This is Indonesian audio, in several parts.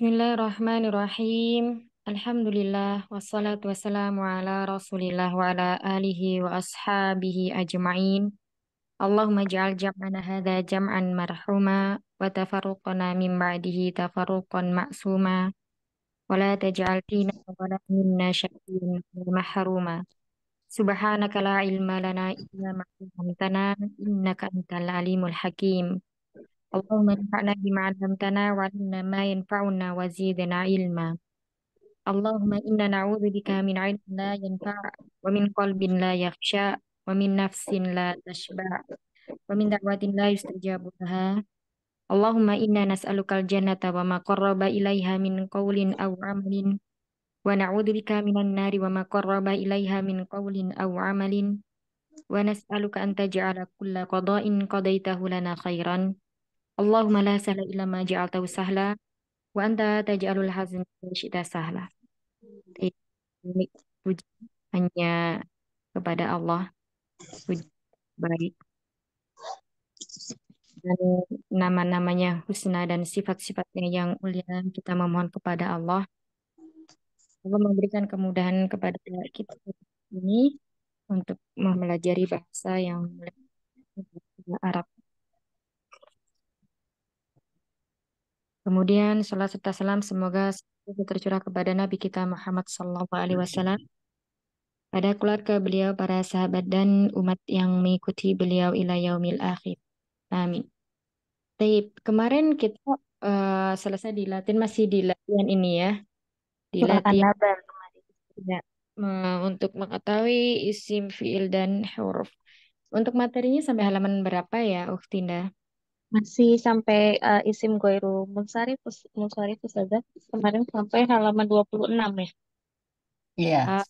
Bismillahirrahmanirrahim. Alhamdulillah wassalatu wassalamu ala Rasulillah wa ala alihi wa ashabihi ajma'in. Allahumma jam'ana jam'an marhuma wa tafarruqana min ba'dihi tafarruqan ma'suma wa la taj'al fina wa la minna mahruma. Subhanaka la ilma lana illa ma 'allamtana innaka antal alimul hakim. اللهم انفعنا بما علمتنا وعلمنا ما ينفعنا وزيدنا علما اللهم إنا نعوذ بك من علم لا ينفع ومن قلب لا يخشى ومن نفس لا تشبع ومن دعوة لا يستجاب لها اللهم إنا نسألك الجنة وما قرب إليها من قول أو عمل ونعوذ بك من النار وما قرب إليها من قول أو عمل ونسألك أن تجعل كل قضاء قضيته لنا خيرا Allahumma la sahla illa ma ja'altahu sahla wa anta taj'alul hazna syita sahla. Puji hanya kepada Allah. Puji baik. Dan nama-namanya husna dan sifat-sifatnya yang mulia kita memohon kepada Allah. Allah memberikan kemudahan kepada kita ini untuk mempelajari bahasa yang Arab Kemudian salat serta salam semoga tercurah kepada Nabi kita Muhammad Sallallahu Alaihi Wasallam, pada keluarga beliau, para sahabat dan umat yang mengikuti beliau ila yaumil akhir. Amin. Taib, kemarin kita uh, selesai di Latin masih di latihan ini ya, di latihan ya, untuk mengetahui isim fiil dan huruf. Untuk materinya sampai halaman berapa ya, Uktinda? Masih sampai uh, Isim Goiru musari pus Musarif pusada kemarin sampai halaman 26 ya. Iya. Uh,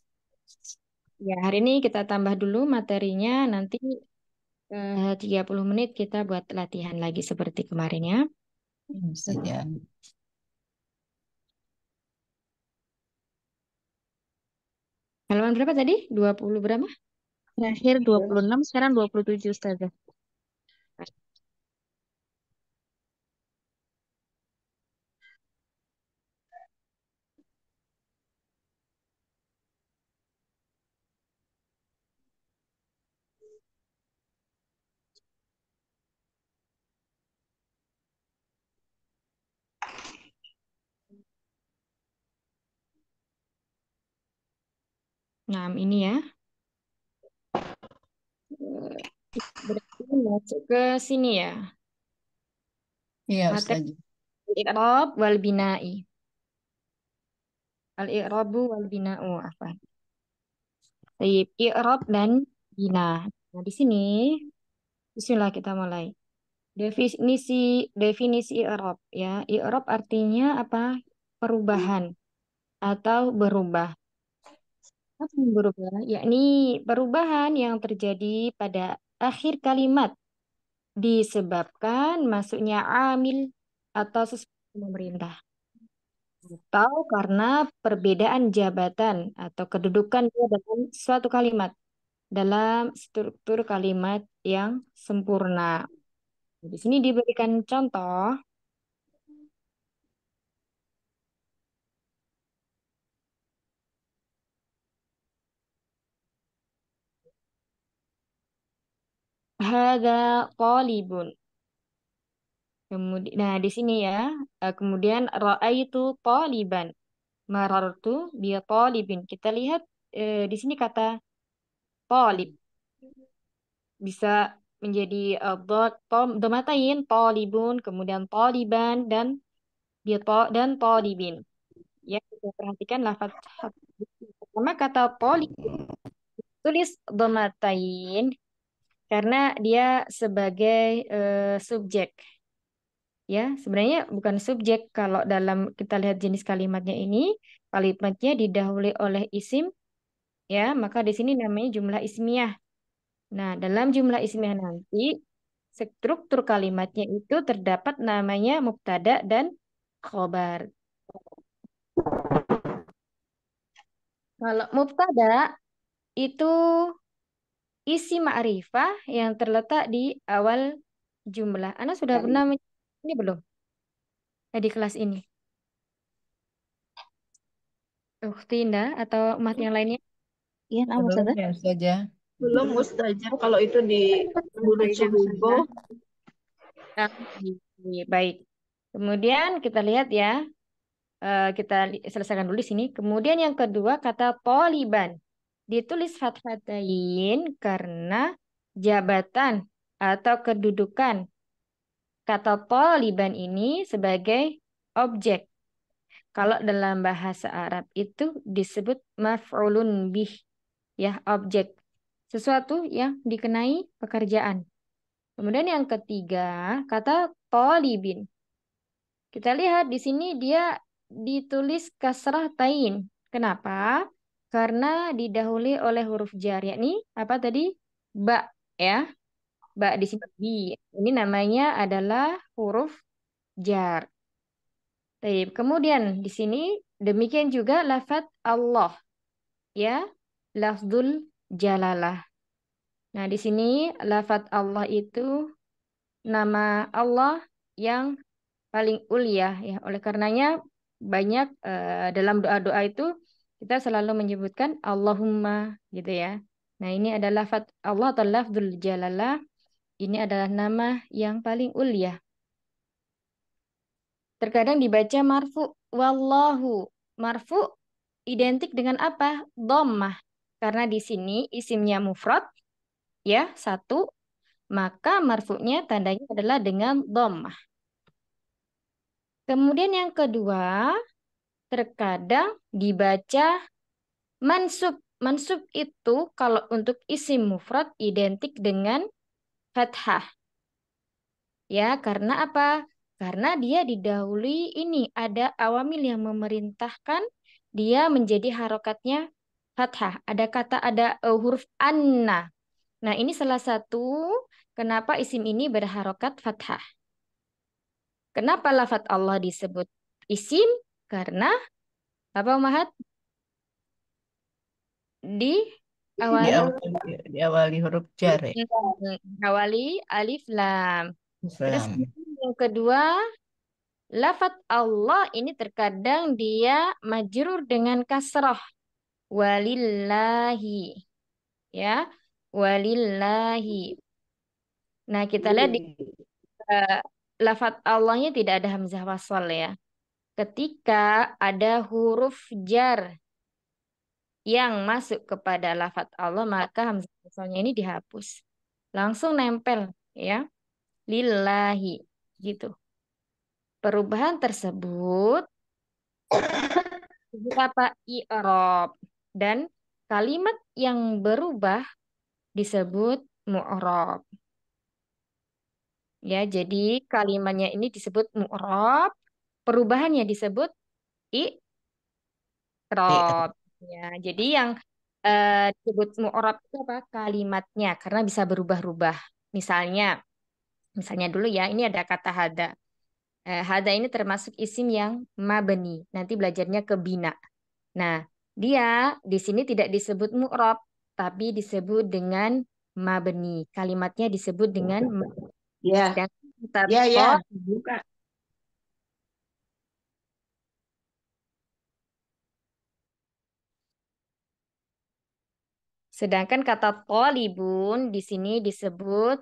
ya, hari ini kita tambah dulu materinya nanti eh, uh, 30 menit kita buat latihan lagi seperti kemarin ya. Hmm, Saja. Halaman berapa tadi? 20 berapa? Terakhir 26 sekarang 27 Ustazah. Nah, ini ya. Berarti masuk ke sini ya. Iya, nah, Ustaz. Al-Iqrab wal-Bina'i. Al-Iqrabu wal-Bina'u, apa? Baik, Iqrab dan Bina. Nah, di sini, bismillah kita mulai. Definisi definisi Iqrab ya. Iqrab artinya apa? Perubahan atau berubah. Apa berubah? Yakni perubahan yang terjadi pada akhir kalimat disebabkan masuknya amil atau sesuatu pemerintah. Atau karena perbedaan jabatan atau kedudukan dalam suatu kalimat. Dalam struktur kalimat yang sempurna. Di sini diberikan contoh haga polibun Kemudian nah di sini ya, eh, kemudian poliban taliban. Marartu bi polibun Kita lihat eh, di sini kata polib Bisa menjadi uh, eh, dot domatain polibun kemudian poliban dan dia dan talibin. Ya, kita perhatikan lafaz pertama kata polib tulis domatain karena dia sebagai uh, subjek. Ya, sebenarnya bukan subjek kalau dalam kita lihat jenis kalimatnya ini, kalimatnya didahului oleh isim ya, maka di sini namanya jumlah ismiyah. Nah, dalam jumlah ismiyah nanti struktur kalimatnya itu terdapat namanya mubtada dan khobar. Kalau mubtada itu isi ma'rifah yang terletak di awal jumlah. Anda sudah pernah ini belum? Nah, di kelas ini. Uktinda oh, atau mat yang lainnya? Iya, nah, Ustazah. Ya, Ustazah. Belum Ustazah, kalau itu di Guru Cihugo. Nah, ah, baik. Kemudian kita lihat ya. Uh, kita selesaikan dulu di sini. Kemudian yang kedua kata poliban ditulis fathatain karena jabatan atau kedudukan kata taliban ini sebagai objek. Kalau dalam bahasa Arab itu disebut maf'ulun bih, ya objek. Sesuatu yang dikenai pekerjaan. Kemudian yang ketiga, kata tolibin. Kita lihat di sini dia ditulis kasrah tain. Kenapa? karena didahului oleh huruf jar yakni apa tadi ba ya ba di sini bi ini namanya adalah huruf jar. Baik, kemudian di sini demikian juga lafat Allah ya lafzul jalalah. Nah, di sini lafat Allah itu nama Allah yang paling ulia ya. Oleh karenanya banyak uh, dalam doa-doa itu kita selalu menyebutkan Allahumma gitu ya. Nah, ini adalah lafaz Allah atau lafzul jalalah. Ini adalah nama yang paling ulia. Terkadang dibaca marfu wallahu. Marfu identik dengan apa? Dhammah. Karena di sini isimnya mufrad ya, satu, maka marfu'nya tandanya adalah dengan dhammah. Kemudian yang kedua, terkadang dibaca mansub. Mansub itu kalau untuk isim mufrad identik dengan fathah. Ya, karena apa? Karena dia didahului ini ada awamil yang memerintahkan dia menjadi harokatnya fathah. Ada kata ada uh, huruf anna. Nah, ini salah satu kenapa isim ini berharokat fathah. Kenapa lafat Allah disebut isim? Karena apa Mahat? Di awali, diawali, awali huruf jar ya? iya, awali alif lam. Terus yang kedua, lafat Allah ini terkadang dia majrur dengan kasroh. Walillahi. Ya, walillahi. Nah, kita lihat di uh, hmm. eh, lafat Allahnya tidak ada hamzah wasal ya ketika ada huruf jar yang masuk kepada lafat Allah, maka hamzah asalnya ini dihapus. Langsung nempel ya. Lillahi gitu. Perubahan tersebut apa i'rab dan kalimat yang berubah disebut mu'rab. Ya, jadi kalimatnya ini disebut mu'rab perubahannya disebut i'rab. Ya, jadi yang eh, disebut mu'rab itu apa? Kalimatnya karena bisa berubah-ubah. Misalnya misalnya dulu ya, ini ada kata hada. Eh, hada ini termasuk isim yang mabni. Nanti belajarnya ke bina. Nah, dia di sini tidak disebut mu'rab tapi disebut dengan mabni. Kalimatnya disebut dengan ya. Yeah. ya yeah, ya. Sedangkan kata tolibun di sini disebut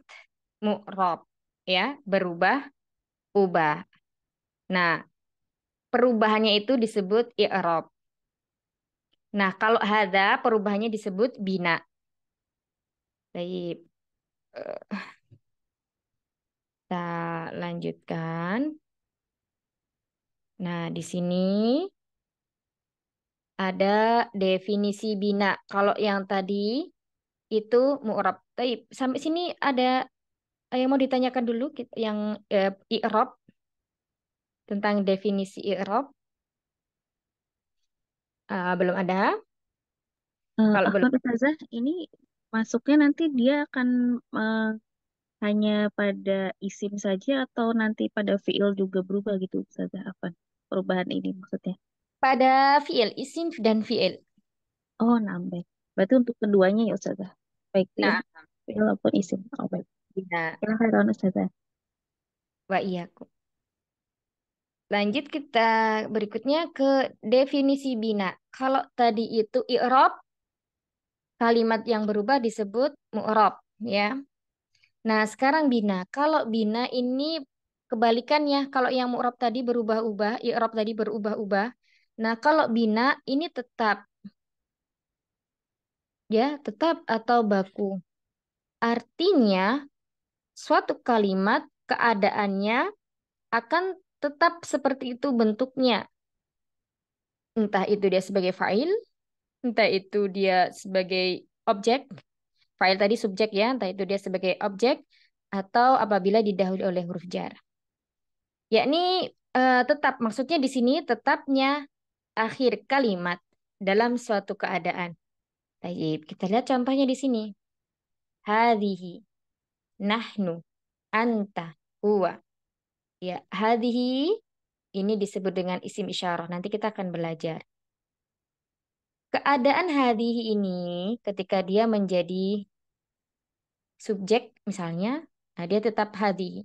mu'rob, ya, berubah, ubah. Nah, perubahannya itu disebut i'rob. Nah, kalau ada perubahannya disebut bina. Baik. Kita lanjutkan. Nah, di sini ada definisi bina. Kalau yang tadi itu mu'rab. Tapi sampai sini ada eh, yang mau ditanyakan dulu yang eh, i'rab tentang definisi i'rab. Uh, belum ada. Uh, Kalau belum ada, ini masuknya nanti dia akan uh, hanya pada isim saja atau nanti pada fiil juga berubah gitu Ustazah? Apa perubahan ini maksudnya? pada fiil, isim dan fiil. Oh, nambah. Berarti untuk keduanya ya Ustazah. Baik ya. nah. fiil maupun isim. Oh, baik. Iya. Nah. Silakan Ustazah. Wa iyaku. Lanjut kita berikutnya ke definisi bina. Kalau tadi itu i'rab kalimat yang berubah disebut mu'rab ya. Nah, sekarang bina. Kalau bina ini kebalikannya kalau yang mu'rab tadi berubah-ubah, i'rab tadi berubah-ubah, Nah, kalau bina ini tetap. Ya, tetap atau baku. Artinya, suatu kalimat keadaannya akan tetap seperti itu bentuknya. Entah itu dia sebagai fa'il, entah itu dia sebagai objek, fa'il tadi subjek ya, entah itu dia sebagai objek, atau apabila didahului oleh huruf jar. Yakni uh, tetap, maksudnya di sini tetapnya akhir kalimat dalam suatu keadaan. Taib. kita lihat contohnya di sini. Hadihi, nahnu, anta, huwa. Ya, hadihi ini disebut dengan isim isyarah. Nanti kita akan belajar. Keadaan hadihi ini ketika dia menjadi subjek misalnya, nah dia tetap hadihi.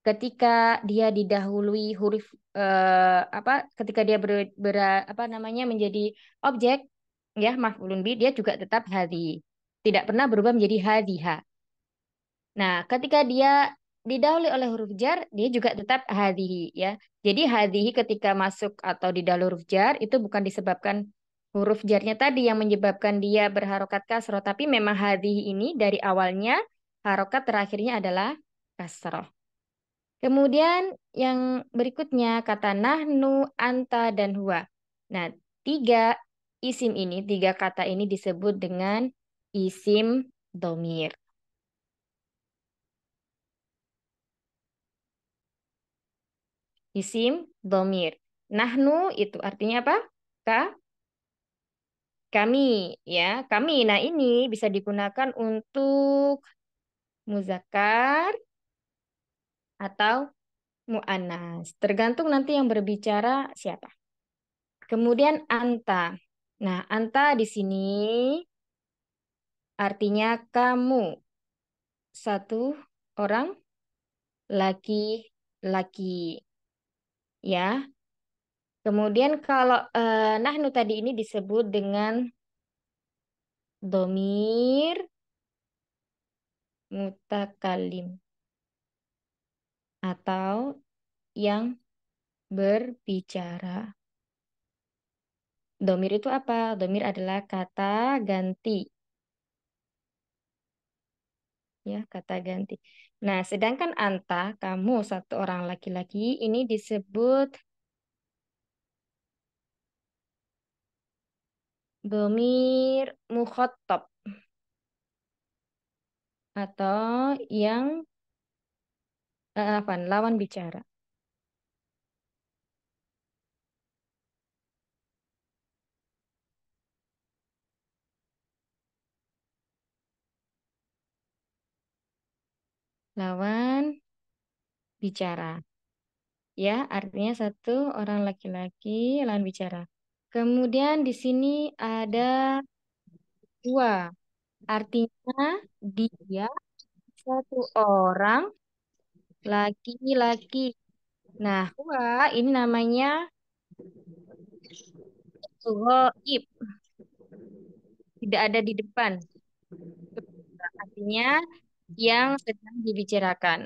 Ketika dia didahului huruf eh, apa ketika dia ber, ber apa namanya menjadi objek ya maf'ulun bi dia juga tetap hadi. Tidak pernah berubah menjadi hadiha. Nah, ketika dia didahului oleh huruf jar, dia juga tetap hadihi ya. Jadi hadihi ketika masuk atau didahului huruf jar itu bukan disebabkan huruf jarnya tadi yang menyebabkan dia berharokat kasroh, tapi memang hadihi ini dari awalnya harokat terakhirnya adalah kasroh. Kemudian yang berikutnya kata nahnu, anta, dan huwa. Nah, tiga isim ini, tiga kata ini disebut dengan isim domir. Isim domir. Nahnu itu artinya apa? Ka? Kami, ya. Kami. Nah, ini bisa digunakan untuk muzakar atau mu'anas. Tergantung nanti yang berbicara siapa. Kemudian anta. Nah, anta di sini artinya kamu. Satu orang laki-laki. Ya. Kemudian kalau eh, nahnu tadi ini disebut dengan domir mutakalim atau yang berbicara. Domir itu apa? Domir adalah kata ganti. Ya, kata ganti. Nah, sedangkan anta, kamu satu orang laki-laki, ini disebut domir mukhotob. Atau yang apa? Lawan bicara. Lawan bicara. Ya, artinya satu orang laki-laki lawan bicara. Kemudian di sini ada dua. Artinya dia satu orang Laki-laki. Nah, dua ini namanya ghaib. Tidak ada di depan. Artinya yang sedang dibicarakan.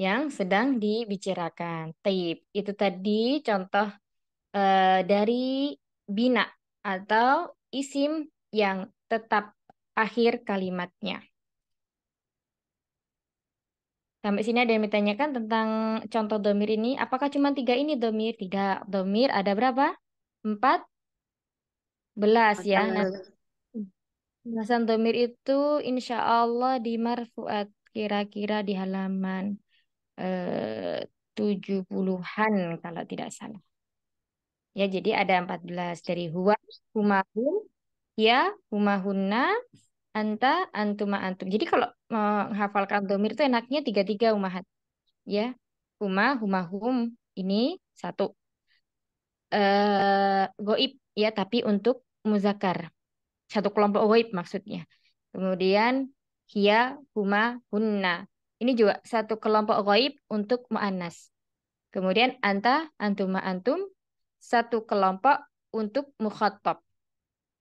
yang sedang dibicarakan. Taib itu tadi contoh eh, dari bina atau isim yang tetap akhir kalimatnya. Sampai sini ada yang ditanyakan tentang contoh domir ini. Apakah cuma tiga ini domir? Tidak. Domir ada berapa? Empat belas ya. belasan nah, domir itu insya Allah di marfuat kira-kira di halaman eh, 70-an kalau tidak salah. Ya, jadi ada 14 dari huwa, humahum, ya, humahunna, anta, antuma, antum. Jadi kalau menghafalkan domir itu enaknya tiga-tiga umahat. Ya, huma, humahum, ini satu. Eh, goib, ya, tapi untuk muzakar. Satu kelompok goib maksudnya. Kemudian, hia, huma, hunna. Ini juga satu kelompok goib untuk mu'anas. Kemudian anta, antuma, antum, satu kelompok untuk mukhatab,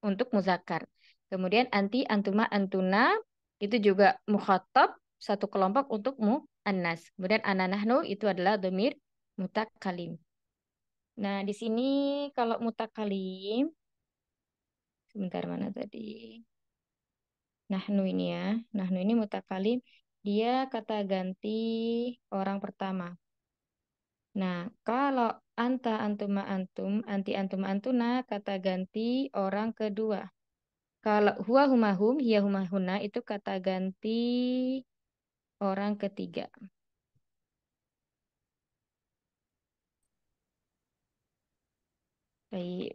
untuk muzakar. Kemudian anti, antuma, antuna, itu juga mukhatab, satu kelompok untuk mu'anas. Kemudian ananahnu, itu adalah domir mutakalim. Nah, di sini kalau mutakalim, sebentar mana tadi? Nahnu ini ya. Nahnu ini mutakalim dia kata ganti orang pertama. Nah, kalau anta antuma antum, anti antuma antuna, kata ganti orang kedua. Kalau huwa humahum, hiya humahuna, itu kata ganti orang ketiga. Baik.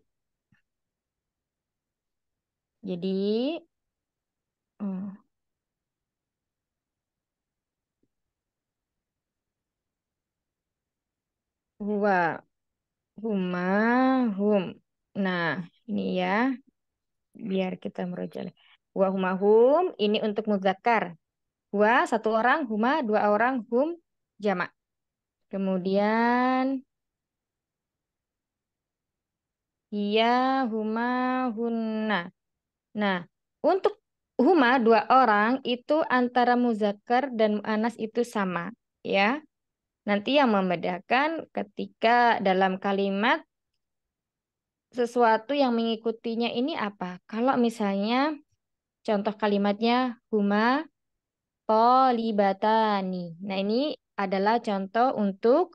Jadi, hmm. Huwa. Huma. Hum. Nah, ini ya. Biar kita merujuk Huwa huma hum. Ini untuk muzakkar. Huwa satu orang. Huma dua orang. Hum jamak. Kemudian. Iya huma hunna. Nah, untuk huma dua orang itu antara muzakkar dan mu'anas itu sama. Ya, Nanti yang membedakan ketika dalam kalimat sesuatu yang mengikutinya ini apa? Kalau misalnya contoh kalimatnya huma tolibatani. Nah, ini adalah contoh untuk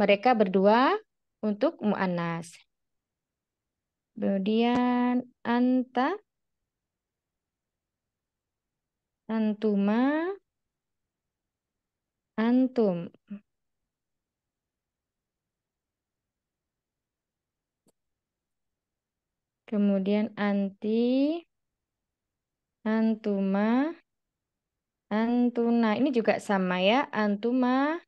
mereka berdua untuk mu'anas. Kemudian anta antuma antum kemudian anti, antuma, antuna. Ini juga sama ya, antuma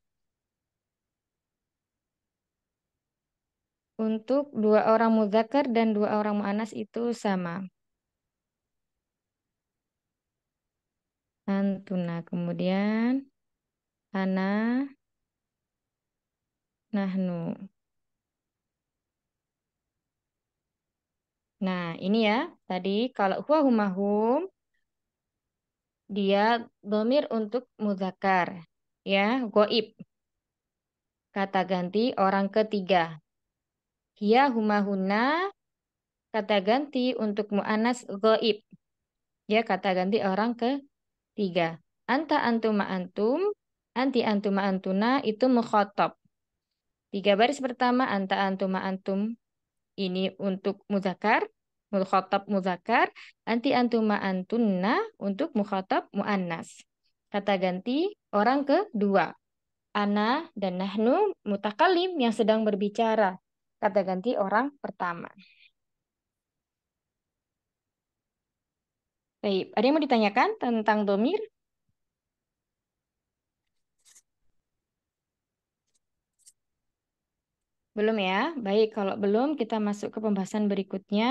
untuk dua orang muzakar dan dua orang mu'anas itu sama. Antuna, kemudian ana, nahnu. Nah, ini ya, tadi kalau huwa humahum, dia domir untuk muzakar, ya, goib. Kata ganti orang ketiga. Hiya humahuna, kata ganti untuk mu'anas goib. Ya, kata ganti orang ketiga. Anta antuma antum, anti antuma antuna itu mukhotob. Tiga baris pertama anta antuma antum ini untuk muzakar, mukhatab muzakar, anti antuma antunna untuk mukhatab muannas. Kata ganti orang kedua. Ana dan nahnu mutakalim yang sedang berbicara. Kata ganti orang pertama. Baik, ada yang mau ditanyakan tentang domir? Belum ya? Baik, kalau belum kita masuk ke pembahasan berikutnya.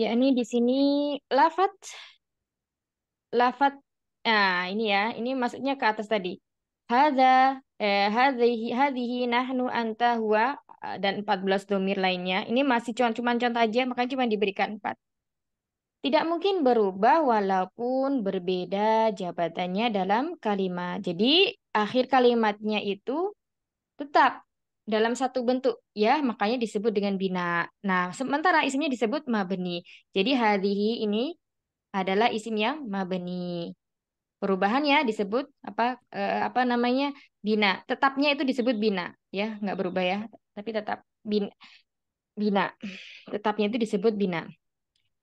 ya ini di sini lafat lafat nah ini ya, ini maksudnya ke atas tadi. Hadza eh hadhihi hadhihi nahnu anta huwa dan 14 domir lainnya. Ini masih cuma cuma contoh aja, makanya cuma diberikan 4. Tidak mungkin berubah walaupun berbeda jabatannya dalam kalimat. Jadi akhir kalimatnya itu tetap dalam satu bentuk ya makanya disebut dengan bina. Nah, sementara isimnya disebut mabeni. Jadi hadhihi ini adalah isim yang mabni. ya disebut apa eh, apa namanya? bina. Tetapnya itu disebut bina ya, nggak berubah ya, tapi tetap bin bina. Tetapnya itu disebut bina.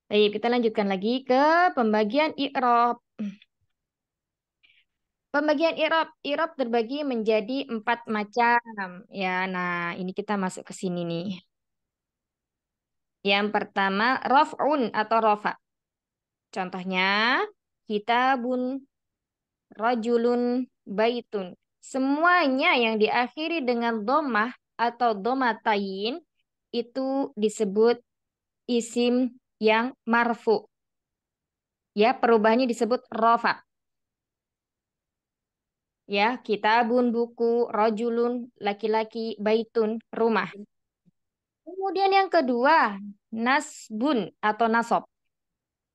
Baik, kita lanjutkan lagi ke pembagian i'rab. Pembagian irab, irab terbagi menjadi empat macam. Ya, nah ini kita masuk ke sini nih. Yang pertama, raf'un atau rofa. Contohnya, kitabun, rajulun, baitun. Semuanya yang diakhiri dengan domah atau domatain itu disebut isim yang marfu. Ya, perubahannya disebut rofa ya bun buku rojulun laki-laki baitun rumah kemudian yang kedua nasbun atau nasob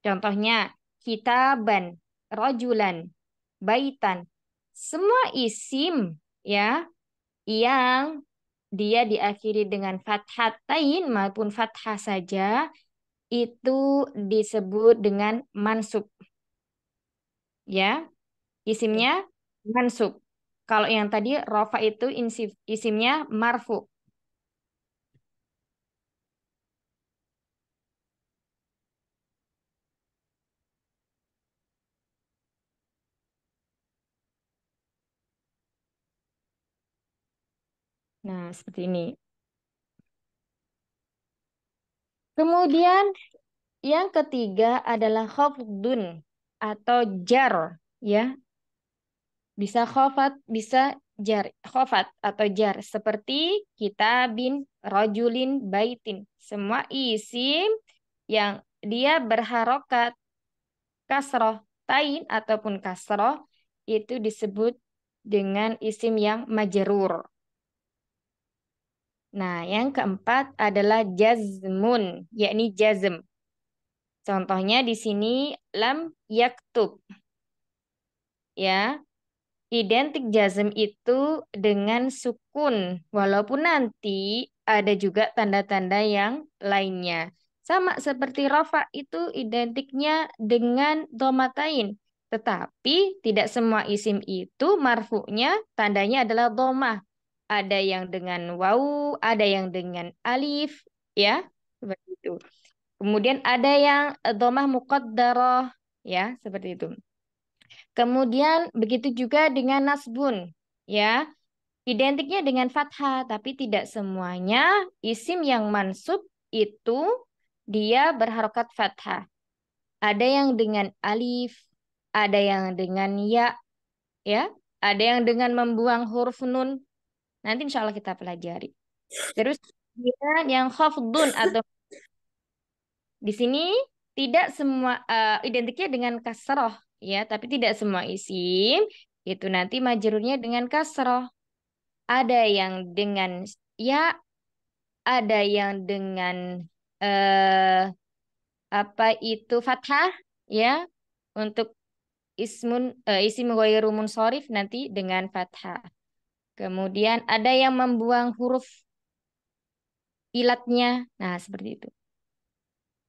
contohnya kita ban rojulan baitan semua isim ya yang dia diakhiri dengan fathatain maupun fathah saja itu disebut dengan mansub ya isimnya mansub. Kalau yang tadi rofa itu isimnya marfu. Nah, seperti ini. Kemudian yang ketiga adalah khafdun atau jar ya bisa khofat, bisa jar, khofat atau jar. Seperti kita bin rojulin baitin. Semua isim yang dia berharokat kasroh, tain ataupun kasroh, itu disebut dengan isim yang majerur. Nah, yang keempat adalah jazmun, yakni jazm. Contohnya di sini lam yaktub. Ya, identik jazm itu dengan sukun, walaupun nanti ada juga tanda-tanda yang lainnya. Sama seperti rafa itu identiknya dengan domatain, tetapi tidak semua isim itu marfuknya tandanya adalah domah. Ada yang dengan wau, ada yang dengan alif, ya, seperti itu. Kemudian ada yang domah muqaddarah, ya, seperti itu. Kemudian begitu juga dengan nasbun, ya. Identiknya dengan fathah, tapi tidak semuanya isim yang mansub itu dia berharokat fathah. Ada yang dengan alif, ada yang dengan ya, ya, ada yang dengan membuang huruf nun. Nanti insya Allah kita pelajari. Terus yang khafdun atau di sini tidak semua uh, identiknya dengan kasroh ya, tapi tidak semua isim itu nanti majrurnya dengan kasroh. Ada yang dengan ya, ada yang dengan eh, apa itu fathah ya untuk ismun eh, isim ghairu sorif nanti dengan fathah. Kemudian ada yang membuang huruf ilatnya. Nah, seperti itu.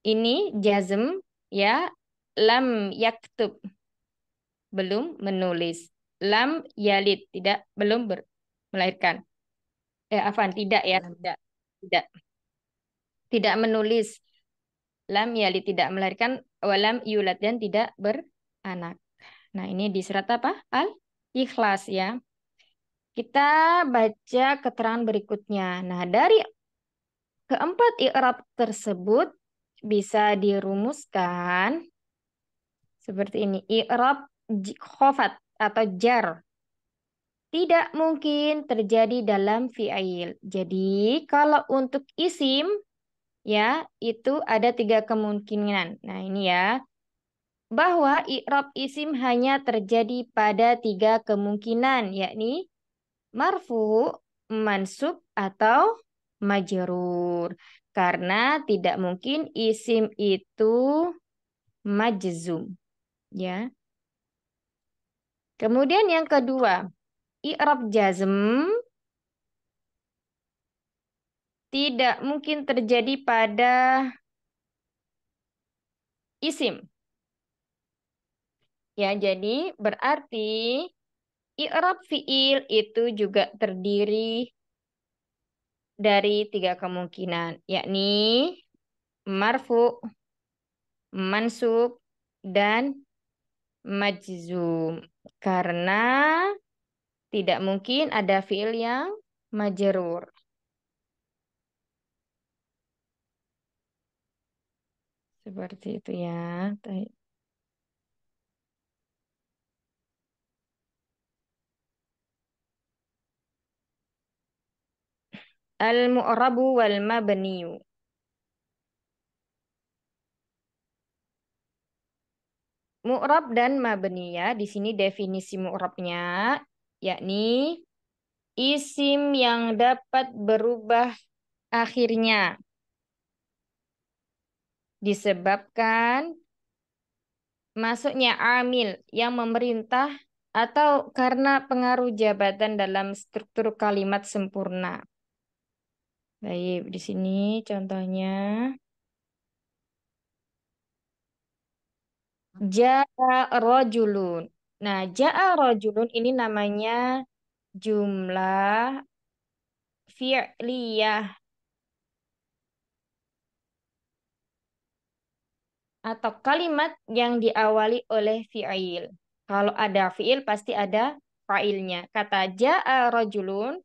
Ini jazm ya lam yaktub belum menulis. Lam yalid tidak belum ber, melahirkan. Eh afan tidak ya, tidak. Tidak. Tidak menulis. Lam yalid tidak melahirkan walam yulat dan tidak beranak. Nah, ini di surat apa? Al Ikhlas ya. Kita baca keterangan berikutnya. Nah, dari keempat i'rab tersebut bisa dirumuskan seperti ini. I'rab khofat atau jar tidak mungkin terjadi dalam fi'il. Jadi kalau untuk isim ya itu ada tiga kemungkinan. Nah ini ya bahwa i'rab isim hanya terjadi pada tiga kemungkinan yakni marfu, mansub atau majrur. Karena tidak mungkin isim itu majzum ya. Kemudian yang kedua, i'rab jazm tidak mungkin terjadi pada isim. Ya, jadi berarti i'rab fi'il itu juga terdiri dari tiga kemungkinan, yakni marfu, mansub, dan majzum. Karena tidak mungkin ada fiil yang majerur. Seperti itu ya. Al-mu'rabu wal mabniyu. Mu'rab dan mabniya, Di sini definisi mu'rabnya yakni isim yang dapat berubah akhirnya disebabkan masuknya amil yang memerintah atau karena pengaruh jabatan dalam struktur kalimat sempurna. Baik, di sini contohnya Ja'a rojulun. Nah, ja'a rojulun ini namanya jumlah fi'liyah atau kalimat yang diawali oleh fi'il. Kalau ada fi'il pasti ada fa'ilnya. Kata ja'a rajulun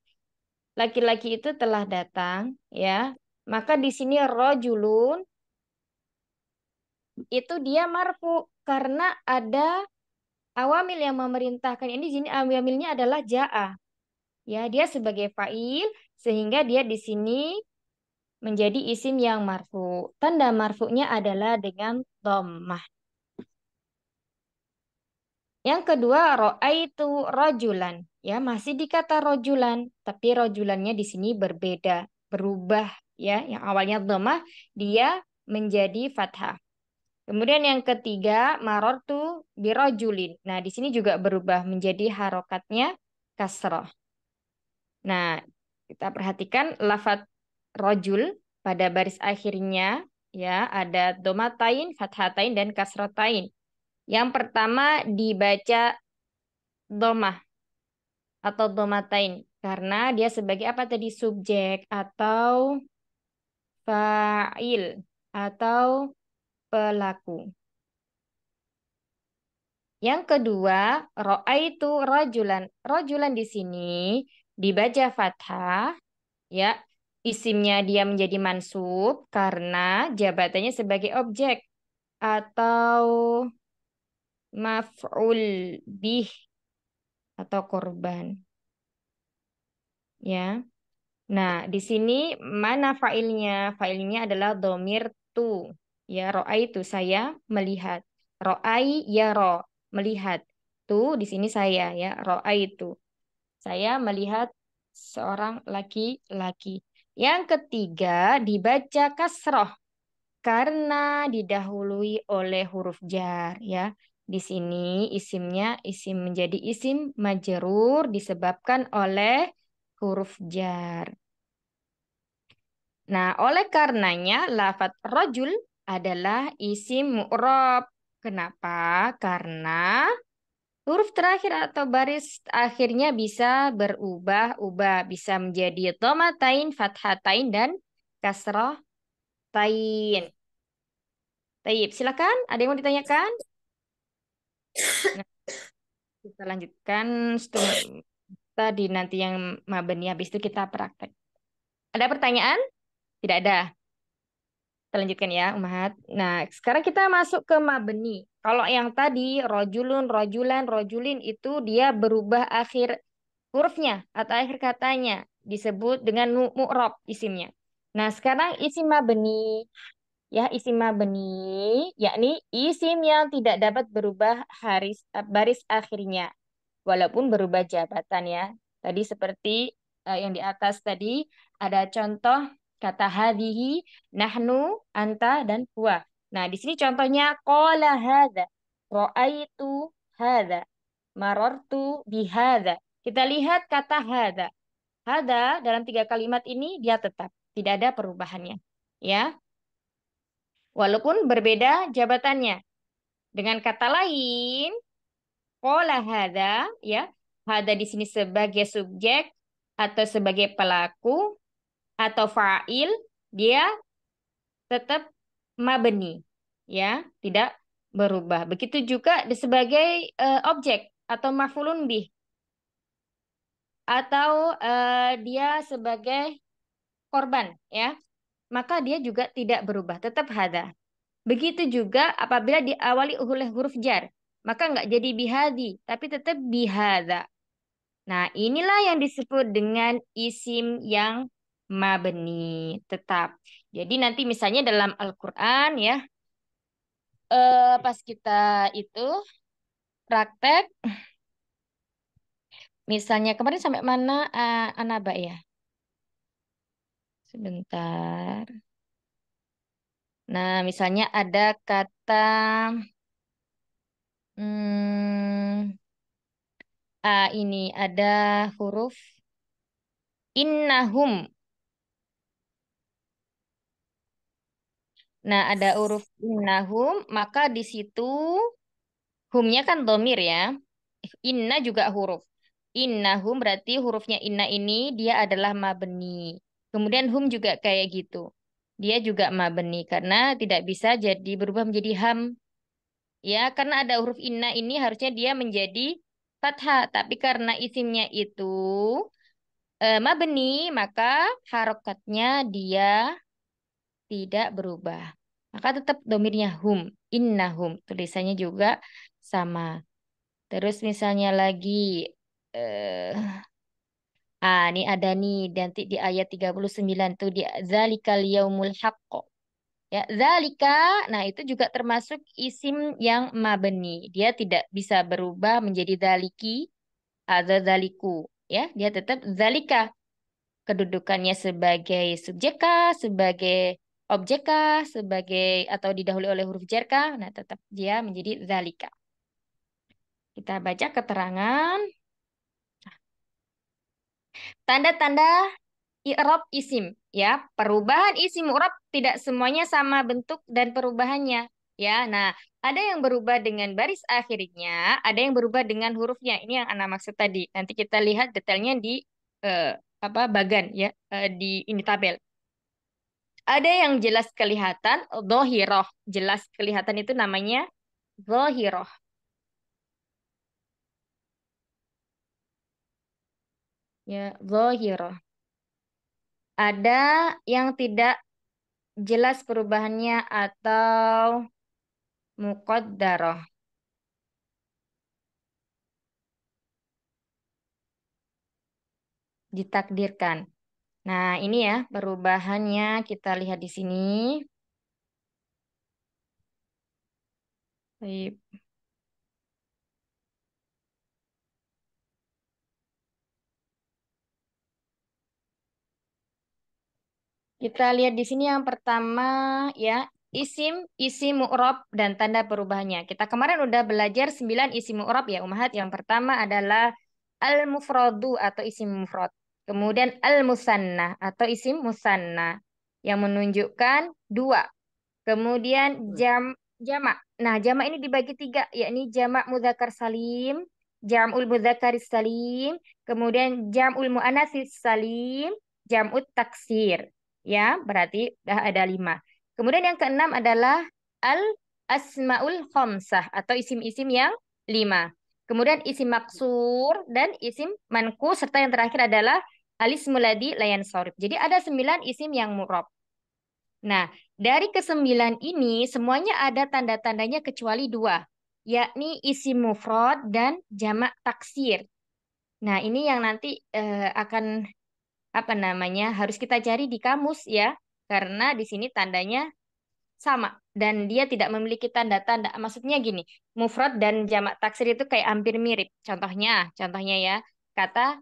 laki-laki itu telah datang ya. Maka di sini rojulun itu dia marfu karena ada awamil yang memerintahkan ini sini awamilnya adalah jaa. Ya, dia sebagai fa'il sehingga dia di sini menjadi isim yang marfu. Tanda marfu'nya adalah dengan dhammah. Yang kedua itu rojulan. Ya, masih dikata rojulan, tapi rojulannya di sini berbeda, berubah ya. Yang awalnya dhammah dia menjadi fathah. Kemudian yang ketiga, marortu birojulin. Nah, di sini juga berubah menjadi harokatnya kasroh. Nah, kita perhatikan lafat rojul pada baris akhirnya ya ada domatain, fathatain, dan kasrotain. Yang pertama dibaca domah atau domatain karena dia sebagai apa tadi subjek atau fa'il atau pelaku. Yang kedua, roa itu rojulan. Rojulan di sini dibaca fathah, ya. Isimnya dia menjadi mansub karena jabatannya sebagai objek atau maf'ul bih atau korban. Ya. Nah, di sini mana failnya? Failnya adalah domir tu. Ya, ro'a itu saya melihat. Ro'ai ya ro, melihat. tuh di sini saya ya, ro'a itu. Saya melihat seorang laki-laki. Yang ketiga dibaca kasroh karena didahului oleh huruf jar ya. Di sini isimnya isim menjadi isim majerur disebabkan oleh huruf jar. Nah, oleh karenanya lafat rojul adalah isim mu'rob. Kenapa? Karena huruf terakhir atau baris akhirnya bisa berubah-ubah. Bisa menjadi tomatain, fathatain, dan kasroh tain Taib, silakan. Ada yang mau ditanyakan? Nah, kita lanjutkan tadi nanti yang mabeni habis itu kita praktek. Ada pertanyaan? Tidak ada. Kita lanjutkan ya, umat. Nah, sekarang kita masuk ke mabeni. Kalau yang tadi rojulun, rojulan, rojulin itu dia berubah akhir hurufnya atau akhir katanya disebut dengan mu'rob isimnya. Nah, sekarang isim mabeni ya isim mabeni yakni isim yang tidak dapat berubah haris baris akhirnya walaupun berubah jabatan ya. Tadi seperti eh, yang di atas tadi ada contoh kata hadhihi, nahnu, anta, dan huwa. Nah, di sini contohnya kola hadha, ro'aitu hadha, marortu hada. Kita lihat kata hadha. Hadha dalam tiga kalimat ini dia tetap, tidak ada perubahannya, ya. Walaupun berbeda jabatannya. Dengan kata lain, kola hadha, ya. hadha di sini sebagai subjek atau sebagai pelaku, atau fa'il dia tetap mabni ya, tidak berubah. Begitu juga sebagai uh, objek atau mafulun bih atau uh, dia sebagai korban ya maka dia juga tidak berubah tetap hada begitu juga apabila diawali oleh huruf jar maka nggak jadi bihadi tapi tetap bihada nah inilah yang disebut dengan isim yang mabni tetap. Jadi nanti misalnya dalam Al-Qur'an ya eh, pas kita itu praktek misalnya kemarin sampai mana uh, Anaba ya? Sebentar. Nah, misalnya ada kata hmm, uh, ini ada huruf innahum Nah, ada huruf innahum, maka di situ humnya kan domir ya. Inna juga huruf. Innahum berarti hurufnya inna ini dia adalah ma'beni Kemudian hum juga kayak gitu. Dia juga ma'beni karena tidak bisa jadi berubah menjadi ham. Ya, karena ada huruf inna ini harusnya dia menjadi fathah, tapi karena isimnya itu e, eh, ma'beni maka harokatnya dia tidak berubah. Maka tetap domirnya hum, innahum. Tulisannya juga sama. Terus misalnya lagi eh ah ini ada nih nanti di ayat 39 tuh di zalika yaumul haqqo. Ya, zalika. Nah, itu juga termasuk isim yang mabeni, Dia tidak bisa berubah menjadi zaliki atau zaliku, ya. Dia tetap zalika. Kedudukannya sebagai subjekah sebagai objek kah sebagai atau didahului oleh huruf jar kah? Nah, tetap dia menjadi zalika. Kita baca keterangan. Tanda-tanda i'rab isim ya. Perubahan isim mu'rab tidak semuanya sama bentuk dan perubahannya ya. Nah, ada yang berubah dengan baris akhirnya, ada yang berubah dengan hurufnya. Ini yang Ana maksud tadi. Nanti kita lihat detailnya di uh, apa bagan ya uh, di ini tabel. Ada yang jelas kelihatan, dohiroh. Jelas kelihatan itu namanya dohiroh. Ya, dohiroh. Ada yang tidak jelas perubahannya atau daroh Ditakdirkan. Nah, ini ya perubahannya kita lihat di sini. Baik. Kita lihat di sini yang pertama ya, isim, isim mu'rob, dan tanda perubahannya. Kita kemarin udah belajar 9 isim mu'rob ya, Umahat. Yang pertama adalah al-mufrodu atau isim mufrod. Kemudian al-musanna atau isim musanna yang menunjukkan dua. Kemudian hmm. jam jamak. Nah, jamak ini dibagi tiga, yakni jamak mudzakkar salim, jamul mudzakkar salim, kemudian jamul muannats salim, jamut taksir. Ya, berarti dah ada lima. Kemudian yang keenam adalah al asmaul khamsah atau isim-isim yang lima. Kemudian isim maksur dan isim manku serta yang terakhir adalah Alis muladi layan sorib. Jadi ada sembilan isim yang murab. Nah, dari kesembilan ini semuanya ada tanda-tandanya kecuali dua, yakni isim mufrad dan jamak taksir. Nah, ini yang nanti eh, akan apa namanya? harus kita cari di kamus ya, karena di sini tandanya sama dan dia tidak memiliki tanda-tanda. Maksudnya gini, mufrad dan jamak taksir itu kayak hampir mirip. Contohnya, contohnya ya, kata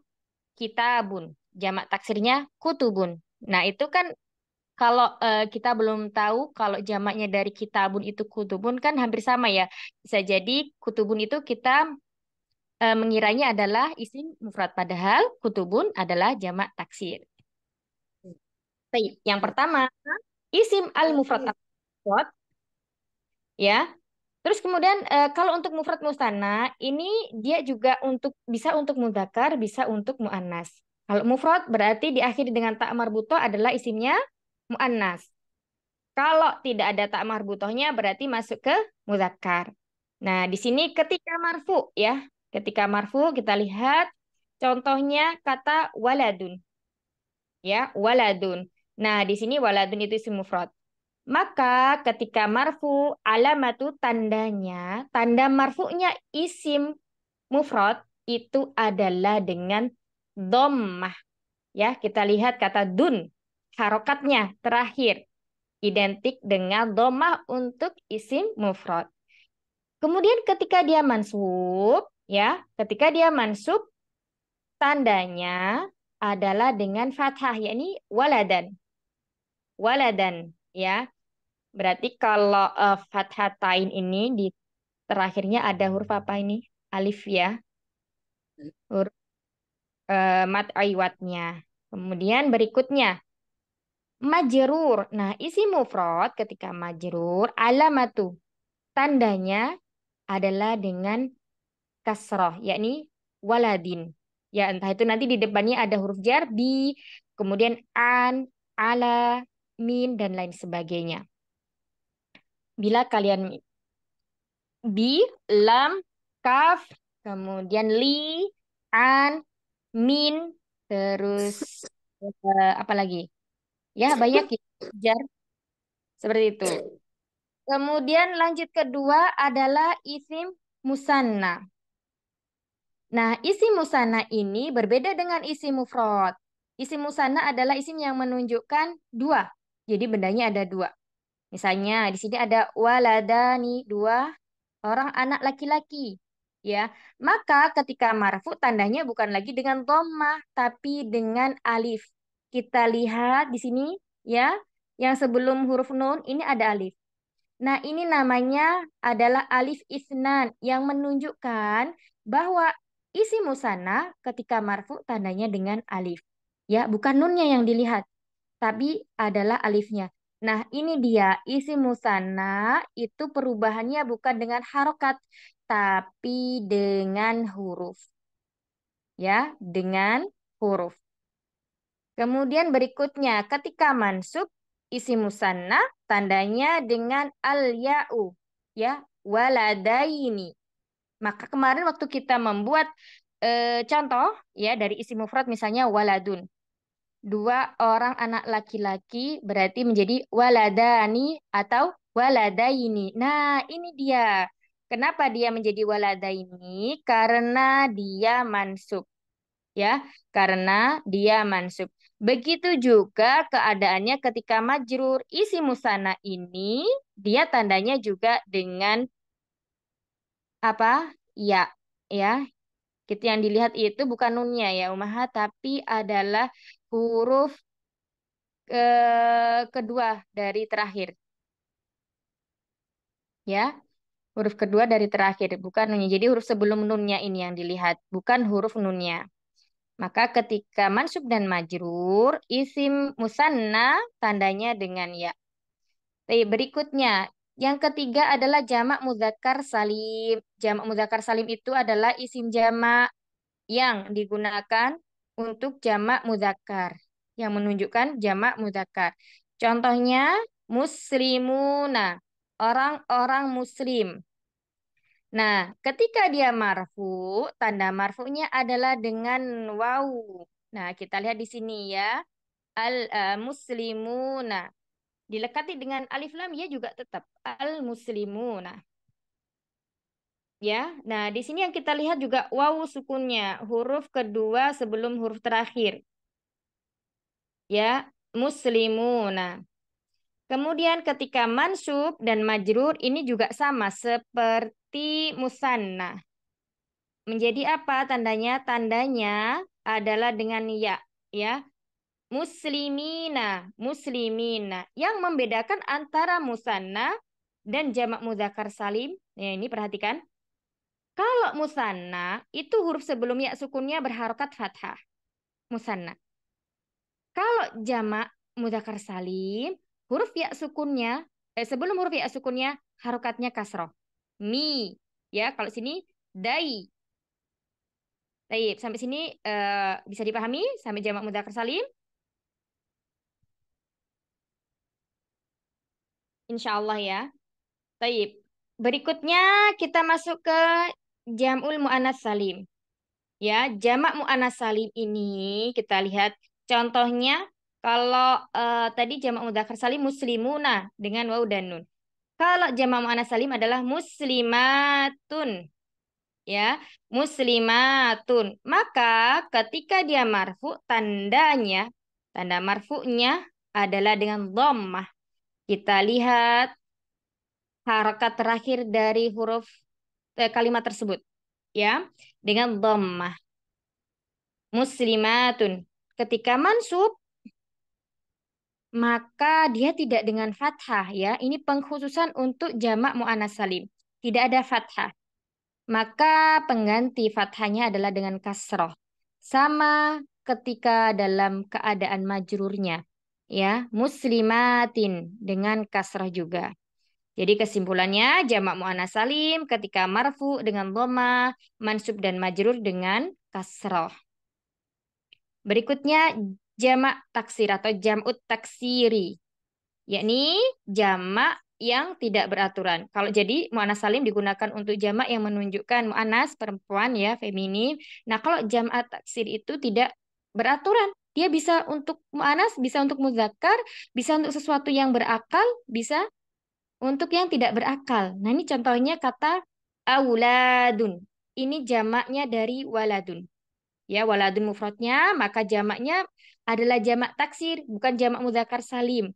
kitabun jamak taksirnya kutubun. Nah, itu kan kalau uh, kita belum tahu kalau jamaknya dari kitabun itu kutubun kan hampir sama ya. Bisa jadi kutubun itu kita uh, mengiranya adalah isim mufrad padahal kutubun adalah jamak taksir. Baik, yang pertama isim al mufrad ya. Terus kemudian uh, kalau untuk mufrad mustana ini dia juga untuk bisa untuk mudakar, bisa untuk muannas. Kalau mufrad berarti diakhiri dengan tak marbuto adalah isimnya muannas. Kalau tidak ada tak marbutohnya berarti masuk ke muzakkar. Nah, di sini ketika marfu ya, ketika marfu kita lihat contohnya kata waladun. Ya, waladun. Nah, di sini waladun itu isim mufrad. Maka ketika marfu alamatu tandanya, tanda marfu'nya isim mufrad itu adalah dengan dommah. Ya, kita lihat kata dun, harokatnya terakhir identik dengan domah untuk isim mufrad. Kemudian ketika dia mansub, ya, ketika dia mansub tandanya adalah dengan fathah yakni waladan. Waladan, ya. Berarti kalau uh, fathah tain ini di terakhirnya ada huruf apa ini? Alif ya. Huruf uh, mat aiwatnya. Kemudian berikutnya majrur. Nah, isi mufrad ketika majrur alamatu tandanya adalah dengan kasroh, yakni waladin. Ya, entah itu nanti di depannya ada huruf jar bi, kemudian an, ala, min dan lain sebagainya. Bila kalian bi, lam, kaf, kemudian li, an, min, terus uh, apa lagi? Ya, banyak ya, jar. Seperti itu. Kemudian lanjut kedua adalah isim musanna. Nah, isim musanna ini berbeda dengan isim mufrad. Isim musanna adalah isim yang menunjukkan dua. Jadi bendanya ada dua. Misalnya di sini ada waladani dua orang anak laki-laki ya. Maka ketika marfu tandanya bukan lagi dengan dhammah tapi dengan alif. Kita lihat di sini ya, yang sebelum huruf nun ini ada alif. Nah, ini namanya adalah alif isnan yang menunjukkan bahwa isi musana ketika marfu tandanya dengan alif. Ya, bukan nunnya yang dilihat, tapi adalah alifnya. Nah, ini dia isi musana itu perubahannya bukan dengan harokat, tapi dengan huruf. Ya, dengan huruf. Kemudian berikutnya, ketika mansub, isi musanna, tandanya dengan al-ya'u. Ya, waladaini. Maka kemarin waktu kita membuat e, contoh, ya dari isi mufrad misalnya waladun. Dua orang anak laki-laki berarti menjadi waladani atau waladaini. Nah, ini dia Kenapa dia menjadi walada ini? Karena dia mansub. Ya, karena dia mansub. Begitu juga keadaannya ketika majrur isi musana ini, dia tandanya juga dengan apa? Ya, ya. Kita yang dilihat itu bukan nunnya ya Umaha, tapi adalah huruf ke eh, kedua dari terakhir. Ya, Huruf kedua dari terakhir, bukan nunnya. Jadi huruf sebelum nunnya ini yang dilihat, bukan huruf nunnya. Maka ketika mansub dan majrur, isim musanna tandanya dengan ya. Berikutnya, yang ketiga adalah jamak muzakkar salim. Jamak muzakkar salim itu adalah isim jamak yang digunakan untuk jamak muzakkar yang menunjukkan jamak muzakkar. Contohnya muslimuna, orang-orang muslim. Nah, ketika dia marfu, tanda marfunya adalah dengan wow Nah, kita lihat di sini ya. Al-muslimuna. Dilekati dengan alif lam ya juga tetap al-muslimuna. Ya, nah di sini yang kita lihat juga wow sukunnya, huruf kedua sebelum huruf terakhir. Ya, muslimuna. Kemudian ketika mansub dan majrur ini juga sama seperti ti musanna. Menjadi apa tandanya? Tandanya adalah dengan ya, ya. Muslimina, muslimina. Yang membedakan antara musanna dan jamak muzakkar salim. Ya, ini perhatikan. Kalau musanna itu huruf sebelum ya sukunnya berharokat fathah. Musanna. Kalau jamak muzakkar salim, huruf ya sukunnya eh sebelum huruf ya sukunnya harokatnya kasroh mi ya kalau sini dai Baik, sampai sini uh, bisa dipahami sampai jamak mudzakkar salim? insyaallah ya. Baik. Berikutnya kita masuk ke jamul muannas salim. Ya, jamak muannas salim ini kita lihat contohnya kalau uh, tadi jamak mudzakkar salim muslimuna dengan waw dan nun. Kalau jamak muannas salim adalah muslimatun. Ya, muslimatun. Maka ketika dia marfu tandanya tanda marfu'nya adalah dengan dhammah. Kita lihat harakat terakhir dari huruf eh, kalimat tersebut ya dengan dhammah muslimatun ketika mansub maka dia tidak dengan fathah ya. Ini pengkhususan untuk jamak mu'anas salim. Tidak ada fathah. Maka pengganti fathahnya adalah dengan kasroh. Sama ketika dalam keadaan majrurnya. Ya, muslimatin dengan kasroh juga. Jadi kesimpulannya jamak mu'anas salim ketika marfu dengan loma, mansub dan majrur dengan kasroh. Berikutnya jamak taksir atau jam'ut taksiri, yakni jamak yang tidak beraturan. Kalau jadi muannas salim digunakan untuk jamak yang menunjukkan mu'anas perempuan ya, feminim. Nah, kalau jamak taksir itu tidak beraturan. Dia bisa untuk mu'anas, bisa untuk muzakkar, bisa untuk sesuatu yang berakal, bisa untuk yang tidak berakal. Nah, ini contohnya kata awladun. Ini jamaknya dari waladun. Ya, waladun mufradnya, maka jamaknya adalah jamak taksir, bukan jamak mudzakkar salim.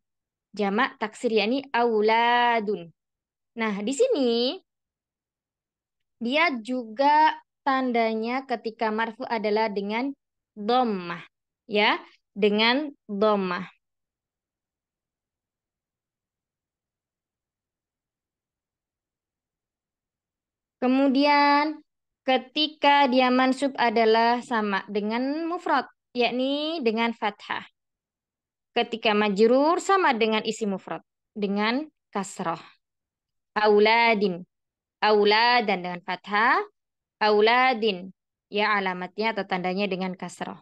Jamak taksir yakni auladun. Nah, di sini dia juga tandanya ketika marfu adalah dengan dhammah, ya, dengan dhammah. Kemudian ketika dia mansub adalah sama dengan mufrad yakni dengan fathah. Ketika majrur sama dengan isi mufrad dengan kasroh. Auladin. Auladan dengan fathah. Auladin. Ya alamatnya atau tandanya dengan kasroh.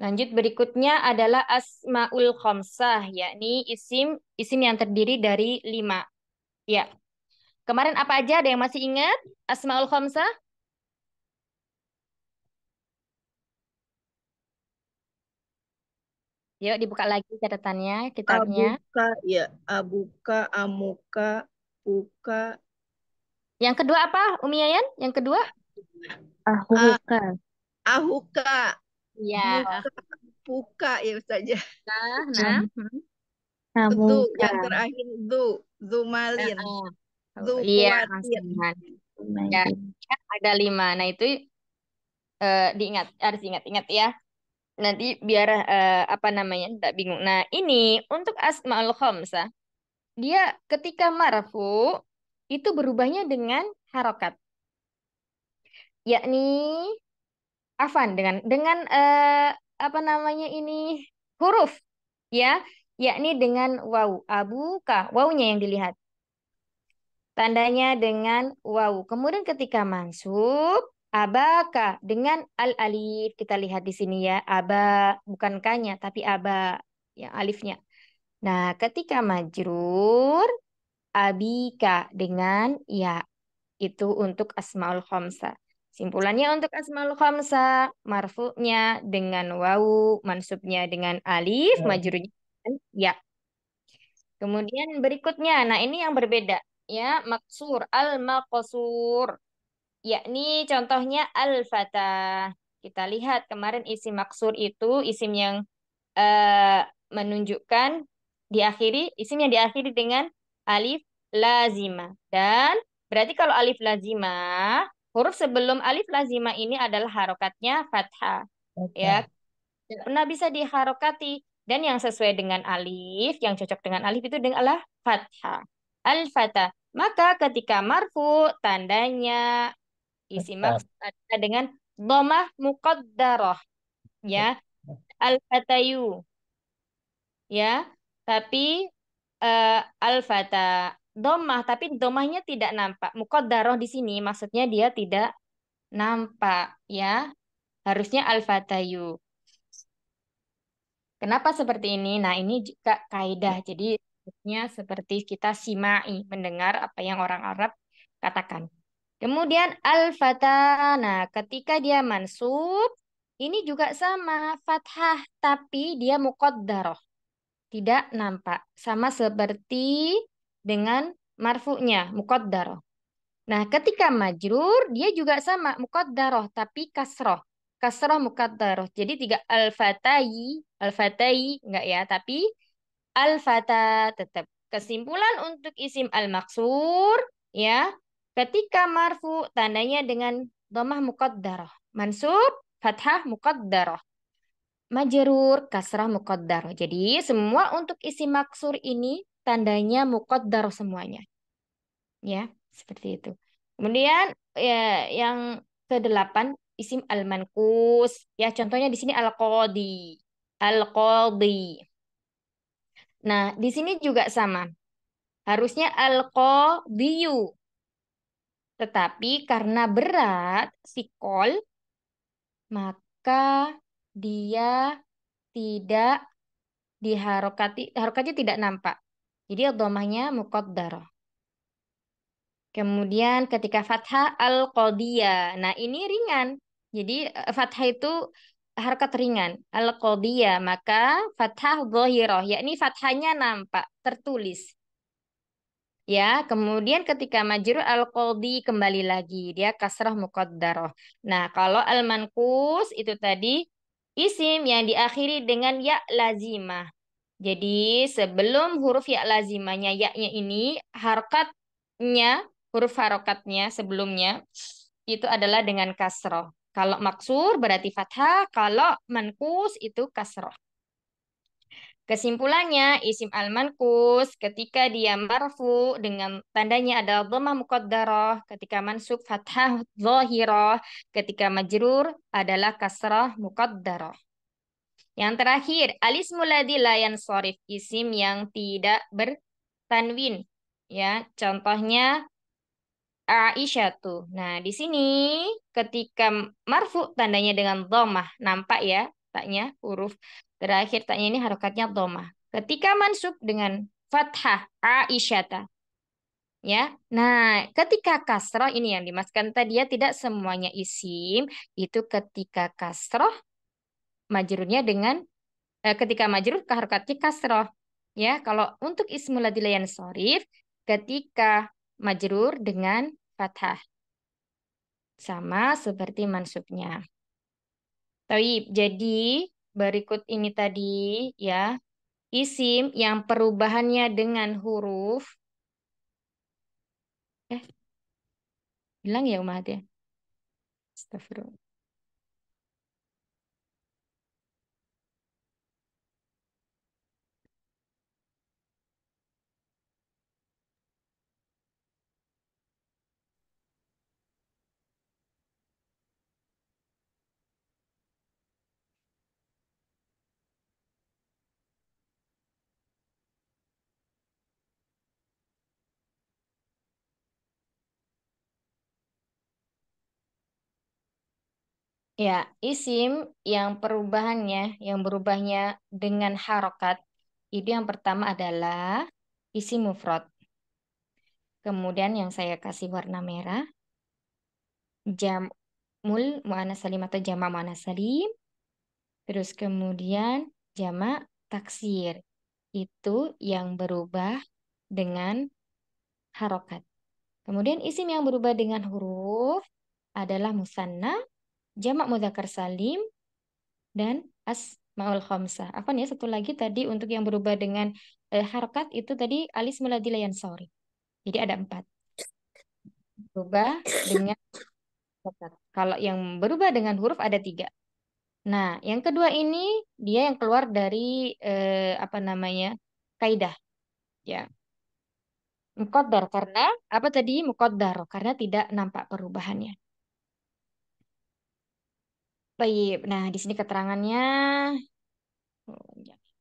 Lanjut berikutnya adalah asmaul khamsah. yakni isim isim yang terdiri dari lima. Ya. Kemarin apa aja ada yang masih ingat? Asmaul khamsah? Yuk dibuka lagi catatannya, kitabnya. Abuka, ya, abuka, amuka, buka. Yang kedua apa, Umi Yayan? Yang kedua? Ahuka. Ah, ahuka. Iya. Buka, buka ya saja. Nah, nah. Hmm. Amuka. Du, yang terakhir du, zumalin. malin, nah, du oh. iya, ya, ada lima. Nah itu uh, diingat, harus ingat-ingat ya nanti biar uh, apa namanya tidak bingung. Nah, ini untuk asmaul khamsah dia ketika marfu itu berubahnya dengan harokat. Yakni afan dengan dengan uh, apa namanya ini huruf ya, yakni dengan waw abuka, wawnya yang dilihat. Tandanya dengan wau. Kemudian ketika mansub abaka dengan al alif kita lihat di sini ya aba bukan kanya tapi aba yang alifnya nah ketika majrur abika dengan ya itu untuk asmaul khamsa simpulannya untuk asmaul khamsa marfu'nya dengan wau mansubnya dengan alif ya. majrurnya dengan ya kemudian berikutnya nah ini yang berbeda ya maksur al maqsur yakni contohnya al-fata. Kita lihat kemarin isim maksur itu isim yang uh, menunjukkan diakhiri isim yang diakhiri dengan alif lazima. Dan berarti kalau alif lazima, huruf sebelum alif lazima ini adalah harokatnya fathah. Okay. Ya. pernah bisa diharokati dan yang sesuai dengan alif, yang cocok dengan alif itu adalah fathah. Al-fathah. Maka ketika marfu tandanya Isi maksudnya nah. dengan domah muqaddarah. Ya. Al-fatayu. Ya. Tapi uh, al-fata. Domah. Tapi domahnya tidak nampak. Muqaddarah di sini maksudnya dia tidak nampak. Ya. Harusnya al-fatayu. Kenapa seperti ini? Nah, ini juga kaidah. Jadi, seperti kita simai, mendengar apa yang orang Arab katakan. Kemudian al-fatah. Nah, ketika dia mansub, ini juga sama fathah tapi dia muqaddarah. Tidak nampak. Sama seperti dengan marfu'nya muqaddarah. Nah, ketika majrur dia juga sama muqaddarah tapi kasroh. Kasroh muqaddarah. Jadi tiga al-fatayi, al-fatayi enggak ya, tapi al-fata tetap. Kesimpulan untuk isim al-maksur ya, Ketika marfu tandanya dengan domah dhammah daroh Mansub fathah daroh Majerur kasrah daroh Jadi semua untuk isi maksur ini tandanya daroh semuanya. Ya, seperti itu. Kemudian ya, yang kedelapan isim almankus Ya, contohnya di sini al-qadi. Al-qadi. Nah, di sini juga sama. Harusnya al-qadiyu. Tetapi karena berat si kol, maka dia tidak diharokati, harokatnya tidak nampak. Jadi domahnya mukoddaroh. Kemudian ketika fathah al qodia Nah, ini ringan. Jadi eh, fathah itu harokat ringan. al qodia maka fathah zohiroh, yakni fathahnya nampak, tertulis. Ya, kemudian ketika majru al qadhi kembali lagi dia kasrah muqaddarah. Nah, kalau al mankus itu tadi isim yang diakhiri dengan ya lazimah. Jadi sebelum huruf ya lazimahnya yaknya ini harkatnya huruf harokatnya sebelumnya itu adalah dengan kasroh. Kalau maksur berarti fathah, kalau mankus itu kasroh. Kesimpulannya, isim al-mankus ketika dia marfu dengan tandanya ada dhammah muqaddarah, ketika mansuk fathah zahirah, ketika majrur adalah kasrah muqaddarah. Yang terakhir, alis ladzi layan sorif isim yang tidak bertanwin. Ya, contohnya Aisyah tuh. Nah, di sini ketika marfu tandanya dengan dhammah, nampak ya taknya huruf terakhir tanya ini harokatnya doma. Ketika mansub dengan fathah aisyata. Ya. Nah, ketika kasroh ini yang dimasukkan tadi ya tidak semuanya isim, itu ketika kasroh majrurnya dengan eh, ketika majrur harokatnya kasroh. Ya, kalau untuk ismul ladilayan sorif ketika majrur dengan fathah. Sama seperti mansubnya. tapi jadi berikut ini tadi ya. Isim yang perubahannya dengan huruf. Eh, bilang ya Umat ya. Astagfirullah. Ya, isim yang perubahannya, yang berubahnya dengan harokat, itu yang pertama adalah isim mufrad. Kemudian yang saya kasih warna merah, jamul mu'ana salim atau jama mu'ana salim. Terus kemudian jama taksir. Itu yang berubah dengan harokat. Kemudian isim yang berubah dengan huruf adalah musanna jamak mudzakkar salim dan asmaul khamsah. Apa nih ya, satu lagi tadi untuk yang berubah dengan eh, harkat itu tadi alis muladila Sorry. Jadi ada empat. Berubah dengan kalau yang berubah dengan huruf ada tiga. Nah, yang kedua ini dia yang keluar dari eh, apa namanya kaidah, ya mukodar karena apa tadi mukodar karena tidak nampak perubahannya. Baik, nah di sini keterangannya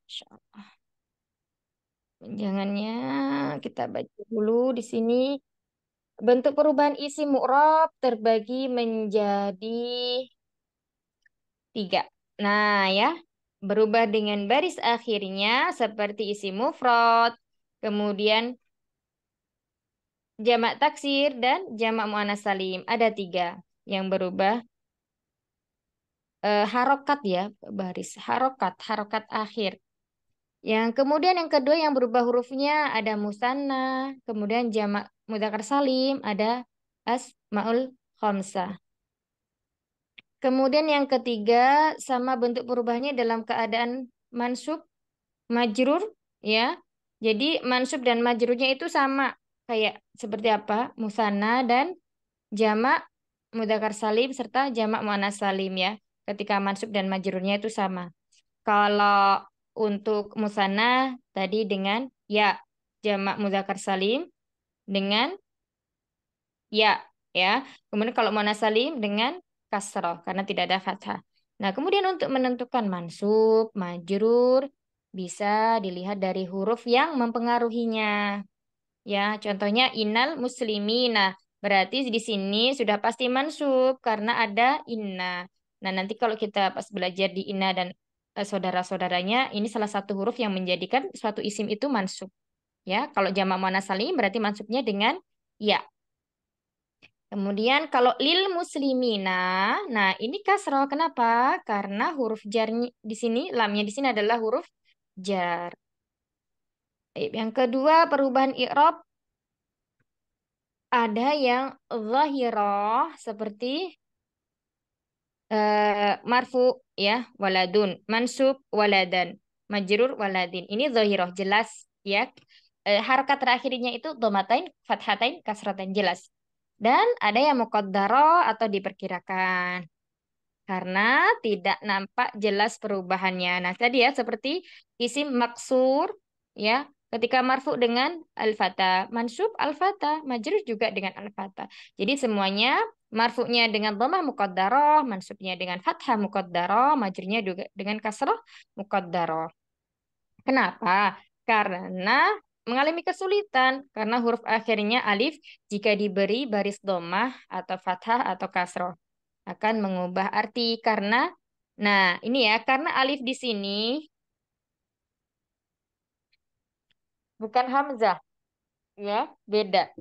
insyaallah. Jangannya kita baca dulu di sini bentuk perubahan isi mu'rob terbagi menjadi tiga. Nah ya, berubah dengan baris akhirnya seperti isi mufrad, kemudian jamak taksir dan jamak mu'anas salim. Ada tiga yang berubah uh, harokat ya baris harokat harokat akhir. Yang kemudian yang kedua yang berubah hurufnya ada musanna, kemudian jamak mudakar salim ada as maul khomsa Kemudian yang ketiga sama bentuk perubahannya dalam keadaan mansub, majrur ya. Jadi mansub dan majrurnya itu sama kayak seperti apa? musanna dan jamak mudakar salim serta jamak muannas salim ya ketika mansub dan majrurnya itu sama. Kalau untuk musana tadi dengan ya jamak muzakkar salim dengan ya ya. Kemudian kalau muannats salim dengan kasroh karena tidak ada fathah. Nah, kemudian untuk menentukan mansub, majrur bisa dilihat dari huruf yang mempengaruhinya. Ya, contohnya inal muslimina. Berarti di sini sudah pasti mansub karena ada inna. Nah, nanti kalau kita pas belajar di ina dan eh, saudara-saudaranya, ini salah satu huruf yang menjadikan suatu isim itu mansub. Ya, kalau jamak muannats salim berarti mansubnya dengan ya. Kemudian kalau lil muslimina, nah ini kasroh kenapa? Karena huruf jar di sini, lamnya di sini adalah huruf jar. Yang kedua perubahan i'rab ada yang zahirah seperti Eh, marfu ya waladun, mansub waladan, majrur waladin. Ini zohiroh jelas ya. Eh, harkat harokat terakhirnya itu domatain, fathatain, kasratain jelas. Dan ada yang mukodaro atau diperkirakan. Karena tidak nampak jelas perubahannya. Nah, tadi ya seperti isim maksur ya, ketika marfu dengan al-fata, mansub al-fata, majrur juga dengan al-fata. Jadi semuanya marfu'nya dengan lemah muqaddarah, mansubnya dengan fathah muqaddarah, majrinya juga dengan kasrah muqaddarah. Kenapa? Karena mengalami kesulitan karena huruf akhirnya alif jika diberi baris domah atau fathah atau kasroh akan mengubah arti karena nah ini ya karena alif di sini bukan hamzah ya beda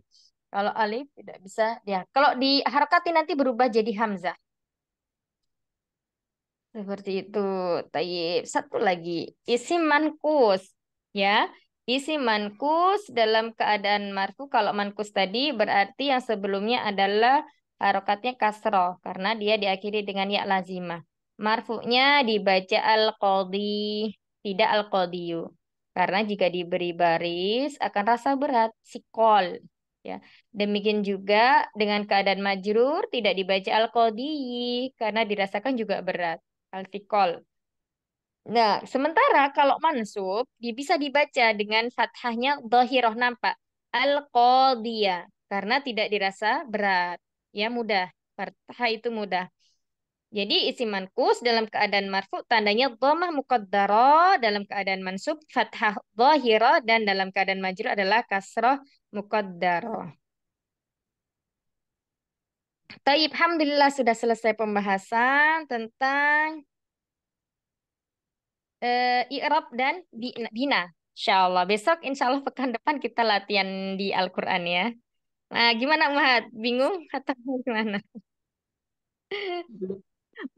kalau alif tidak bisa ya. Kalau di harokati nanti berubah jadi hamzah. Seperti itu. Tayyib. Satu lagi. Isi mankus. Ya. Isi mankus dalam keadaan marfu. Kalau mankus tadi berarti yang sebelumnya adalah harokatnya kasro, Karena dia diakhiri dengan ya lazimah. Marfunya dibaca al qadi Tidak al qadiyu Karena jika diberi baris akan rasa berat. Sikol ya. Demikian juga dengan keadaan majrur tidak dibaca al-qadhi karena dirasakan juga berat. al Nah, sementara kalau mansub bisa dibaca dengan fathahnya dhahiroh nampak al-qadhiyah karena tidak dirasa berat. Ya mudah. Fathah itu mudah. Jadi isi mankus dalam keadaan marfu tandanya dhammah muqaddara, dalam keadaan mansub fathah dhahira dan dalam keadaan majrur adalah kasrah muqaddara. Taib, alhamdulillah sudah selesai pembahasan tentang uh, i'rab dan bina. Insyaallah besok insyaallah pekan depan kita latihan di Al-Qur'an ya. Nah, gimana Mahat? Bingung atau gimana?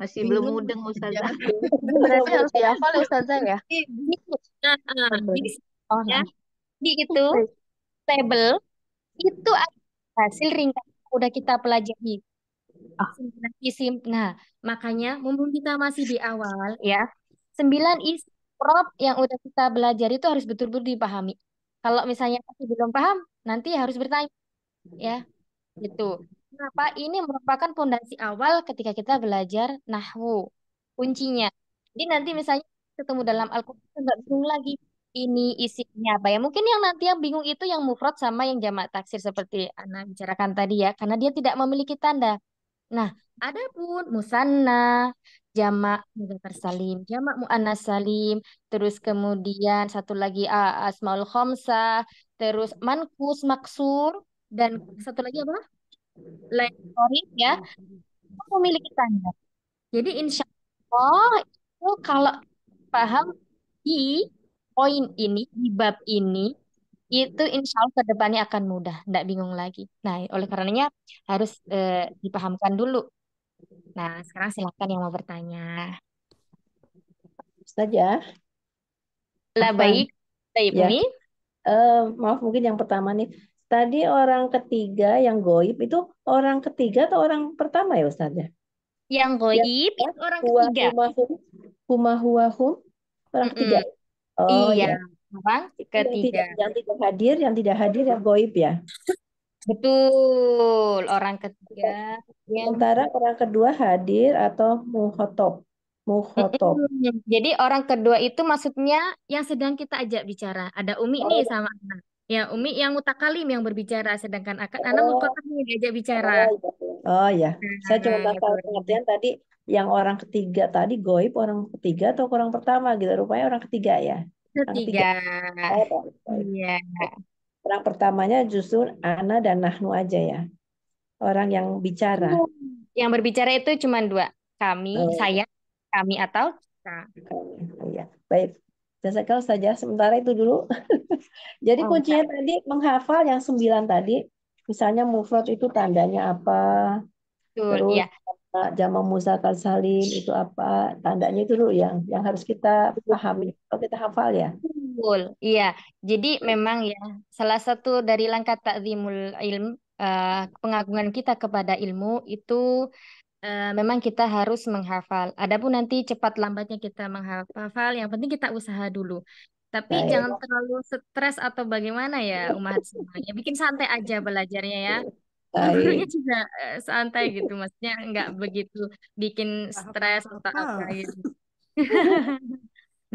Masih Bingung. belum mudeng Ustazah. Iya. Berarti harus dihafal ya Ustazah ya? Ini, nah, ini, oh, ya. Di itu table itu hasil ringkas udah kita pelajari. Ah. sembilan Isim. Nah, makanya mumpung kita masih di awal ya, sembilan isim prop yang udah kita belajar itu harus betul-betul dipahami. Kalau misalnya masih belum paham, nanti harus bertanya. Ya, gitu. Kenapa? Ini merupakan pondasi awal ketika kita belajar nahwu. Kuncinya. Jadi nanti misalnya ketemu dalam Al-Qur'an nggak bingung lagi ini isinya apa ya. Mungkin yang nanti yang bingung itu yang mufrad sama yang jamak taksir seperti Ana bicarakan tadi ya, karena dia tidak memiliki tanda. Nah, adapun musanna, jamak muzakkar salim, jamak muannas salim, terus kemudian satu lagi asmaul khomsah, terus mankus maksur dan satu lagi apa? Leorik ya, memiliki tanda. Jadi insya Allah itu kalau paham di poin ini, di bab ini, itu insya Allah kedepannya akan mudah, tidak bingung lagi. Nah, oleh karenanya harus eh, dipahamkan dulu. Nah, sekarang silakan yang mau bertanya. Saja. Ya? Lah baik, baik ya. Uh, maaf mungkin yang pertama nih Tadi orang ketiga yang goib itu orang ketiga atau orang pertama ya Ustaz Yang goib ya, itu orang huwa, ketiga. Humahum, humahuahum, orang mm -mm. ketiga. Oh iya. Ya. Orang ketiga. Yang tidak, yang tidak hadir, yang tidak hadir yang goib ya. Betul, orang ketiga. Sementara yang... orang kedua hadir atau muhotob. Muhotob. Jadi orang kedua itu maksudnya yang sedang kita ajak bicara. Ada Umi oh. nih ya. sama anak. Ya, Umi yang mutakalim yang berbicara, sedangkan akan oh. anak mutakalim yang diajak bicara. Oh ya, saya cuma nah, tahu ya. pengertian tadi yang orang ketiga tadi goib orang ketiga atau orang pertama gitu. Rupanya orang ketiga ya. Ketiga. Oh, iya. Orang, iya. Orang pertamanya justru ana dan nahnu aja ya. Orang yang bicara. Iya. Yang berbicara itu cuma dua, kami, oh. saya, kami atau kita. iya. Baik. Jazakal saja sementara itu dulu. Jadi oh, kuncinya okay. tadi menghafal yang sembilan tadi, misalnya mufrad itu tandanya apa, Betul, terus ya. jama musakal salim itu apa, tandanya itu dulu yang yang harus kita pahami kalau kita hafal ya. Betul, iya. Jadi memang ya salah satu dari langkah takzimul ilm uh, pengagungan kita kepada ilmu itu Eh, memang kita harus menghafal. Adapun nanti cepat lambatnya kita menghafal, yang penting kita usaha dulu. Tapi nah, jangan terlalu stres atau bagaimana ya umat semuanya. Bikin santai aja belajarnya ya. Gurunya juga uh, santai gitu, maksudnya nggak begitu bikin stres atau apa gitu.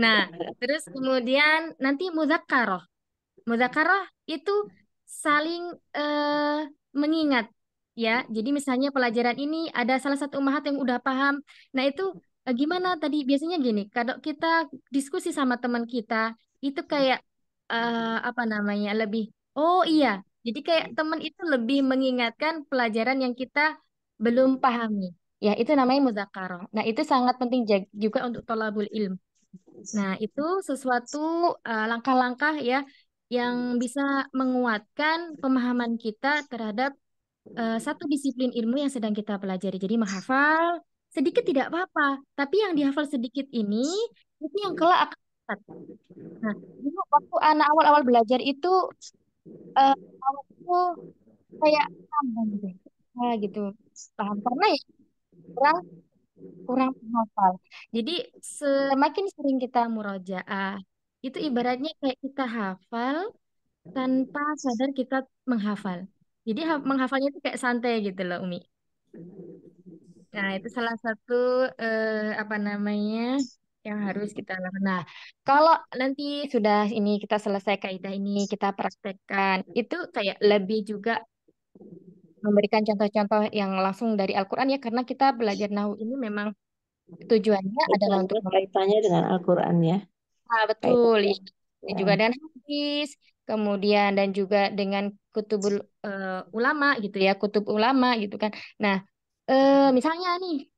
nah, terus kemudian nanti muzakarah. Muzakarah itu saling uh, mengingat ya. Jadi misalnya pelajaran ini ada salah satu umahat yang udah paham. Nah, itu eh, gimana tadi biasanya gini, kalau kita diskusi sama teman kita, itu hmm. kayak uh, apa namanya? lebih oh iya. Jadi kayak hmm. teman itu lebih mengingatkan pelajaran yang kita belum pahami. Ya, itu namanya muzakaroh. Nah, itu sangat penting juga untuk tolabul ilm. Nah, itu sesuatu eh, langkah-langkah uh, langkah -langkah ya yang bisa menguatkan pemahaman kita terhadap Eh, hmm. satu disiplin ilmu yang sedang kita pelajari. Jadi menghafal sedikit tidak apa-apa, tapi yang dihafal sedikit ini itu yang kelak akan Nah, dulu waktu anak awal-awal belajar itu uh, eh, waktu kayak tambah gitu, nah, gitu paham karena ya kurang kurang menghafal. Jadi semakin sering kita murojaah itu ibaratnya kayak kita hafal tanpa sadar kita menghafal. Jadi menghafalnya itu kayak santai gitu loh Umi. Nah, itu salah satu eh, apa namanya yang harus kita lakukan. Nah, kalau nanti sudah ini kita selesai kaidah ini kita praktekkan, itu kayak lebih juga memberikan contoh-contoh yang langsung dari Al-Qur'an ya karena kita belajar Nahu ini memang tujuannya betul, adalah untuk kaitannya dengan Al-Qur'an ya. Ah, betul. ya. Ya. Juga dengan hadis, kemudian dan juga dengan kutub uh, ulama gitu ya, kutub ulama gitu kan. Nah, uh, misalnya nih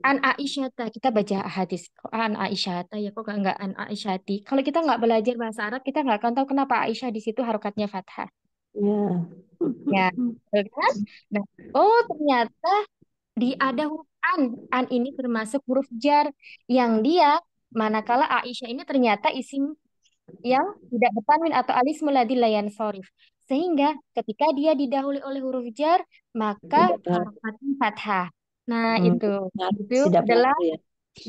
An Aisyata kita baca hadis An Aisyata ya kok enggak An Aisyati kalau kita enggak belajar bahasa Arab kita nggak akan tahu kenapa Aisyah di situ harokatnya fathah yeah. ya, ya kan? nah oh ternyata di ada huruf an an ini termasuk huruf jar yang dia manakala Aisyah ini ternyata isim yang tidak bertanwin atau alis muladil layan sorif. Sehingga ketika dia didahului oleh huruf jar, maka harokatnya fathah. Nah, hmm. itu. Nah, itu adalah ya.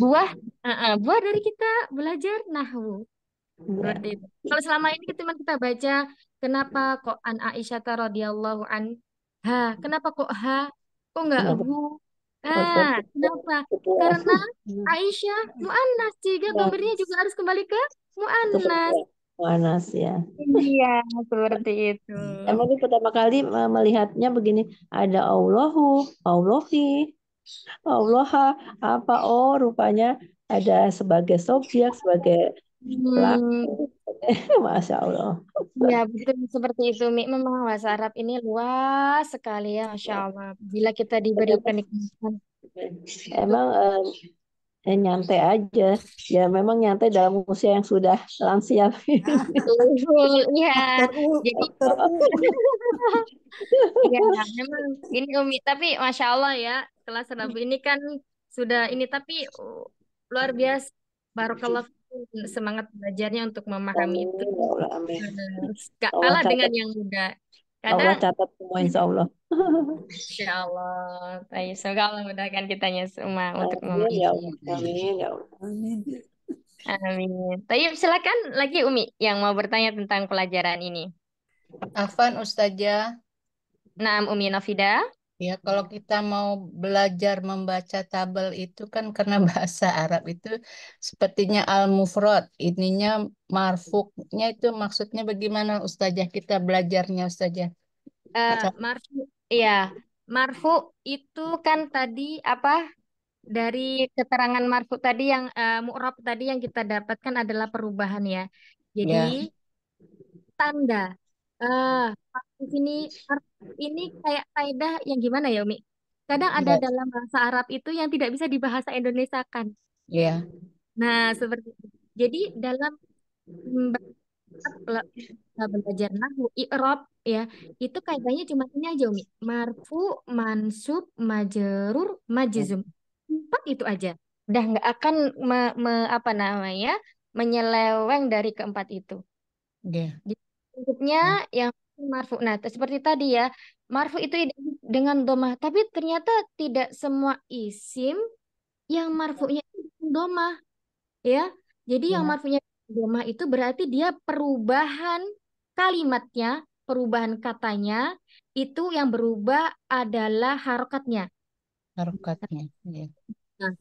buah uh -uh, buah dari kita belajar nahwu. Iya. Seperti Kalau selama ini teman kita baca kenapa kok an Aisyah radhiyallahu an ha, kenapa kok ha, kok enggak hu? Ah, kenapa? Karena hmm. Aisyah muannas sehingga gambarnya iya. juga harus kembali ke Mu'anas. Mu'anas ya. Iya, seperti itu. Emang pertama kali melihatnya begini, ada Allahu, Allahi, Allaha, apa oh rupanya ada sebagai subjek, sebagai pelaku. Hmm. Masya Allah. Ya betul seperti itu Mi. Memang bahasa Arab ini luas sekali ya Masya ya. Allah. Bila kita diberi kenikmatan. Emang eh, ya nyantai aja ya memang nyantai dalam usia yang sudah lansia betul iya. jadi ya memang gini umi tapi masya allah ya kelas rabu ini kan sudah ini tapi uh, luar biasa baru kalau semangat belajarnya untuk memahami itu ya Gak oh, kalah dengan yang muda Allah catat semua insya Allah. Insya Allah. Baik, semoga Allah mudahkan kitanya semua untuk Amin ya Allah. Amin ya Allah. Amin. Amin. Tapi silakan lagi Umi yang mau bertanya tentang pelajaran ini. Afan Ustazah. Naam Umi Nafida. Ya, hmm. kalau kita mau belajar membaca tabel itu kan karena bahasa Arab itu sepertinya al-mufrad, ininya marfuknya itu maksudnya bagaimana ustazah kita belajarnya ustazah? Uh, marfu, iya. Marfu itu kan tadi apa? Dari keterangan marfuk tadi yang uh, mu'rab tadi yang kita dapatkan adalah perubahan ya. Jadi yeah. tanda Ah, di sini ini kayak kaidah yang gimana ya, Umi? Kadang ada Iya, dalam bahasa Arab itu yang tidak bisa dibahasa kan. iya. Nah, seperti itu. Jadi dalam empat belajar nahwu, i'rab ya, itu kaidahnya cuma ini aja, Umi. Marfu, mansub, majrur, majzum. Empat itu aja. Udah nggak akan me- me- apa namanya? menyeleweng dari keempat itu. Iya. Bentuknya hmm. yang marfu. Nah, seperti tadi ya, marfu itu dengan domah. Tapi ternyata tidak semua isim yang marfunya domah. Ya, jadi ya. yang hmm. marfunya domah itu berarti dia perubahan kalimatnya, perubahan katanya itu yang berubah adalah harokatnya. Harokatnya. Ya. Nah,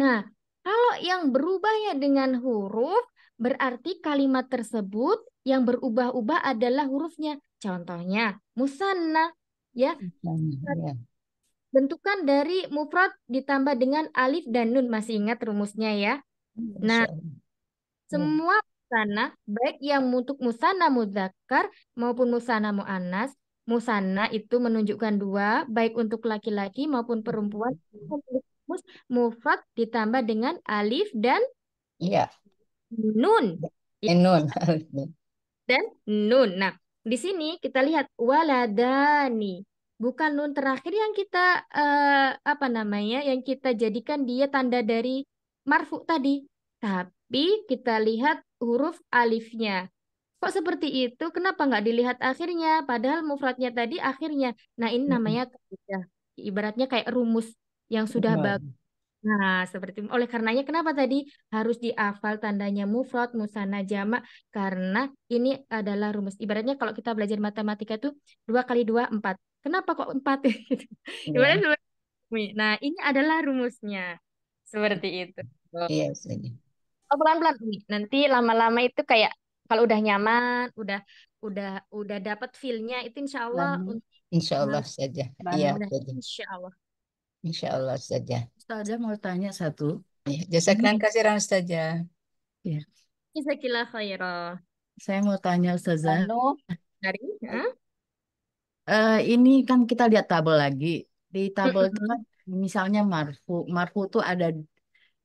nah, kalau yang berubahnya dengan huruf Berarti kalimat tersebut yang berubah-ubah adalah hurufnya. Contohnya ya. musanna ya. Bentukan dari mufrad ditambah dengan alif dan nun masih ingat rumusnya ya. Hmm, nah, ya. semua musanna baik yang untuk musanna muzakkar maupun musanna mu'anas musanna itu menunjukkan dua baik untuk laki-laki maupun perempuan hmm. mufrad ditambah dengan alif dan Iya nun. ya nun. Iya. Dan nun. Nah, di sini kita lihat waladani. Bukan nun terakhir yang kita uh, apa namanya? Yang kita jadikan dia tanda dari marfu tadi. Tapi kita lihat huruf alifnya. Kok seperti itu? Kenapa nggak dilihat akhirnya? Padahal mufradnya tadi akhirnya. Nah, ini namanya Ibaratnya kayak rumus yang sudah bagus Nah, seperti oleh karenanya kenapa tadi harus dihafal tandanya mufrad, musana, jamak karena ini adalah rumus. Ibaratnya kalau kita belajar matematika itu dua kali dua empat. Kenapa kok empat? Iya. Ibaratnya Nah, ini adalah rumusnya. Seperti itu. Iya, Oh, pelan-pelan Nanti lama-lama itu kayak kalau udah nyaman, udah udah udah dapat feelnya itu insya Allah. Insya Allah saja. Iya, insya Insya Allah saja. Saja mau tanya satu. Ya, jasa kasih kasiran saja. Ya. Jazakillah khairah. Saya mau tanya Ustazah. Halo. Dari, Eh, uh, ini kan kita lihat tabel lagi. Di tabel itu kan misalnya marfu. Marfu itu ada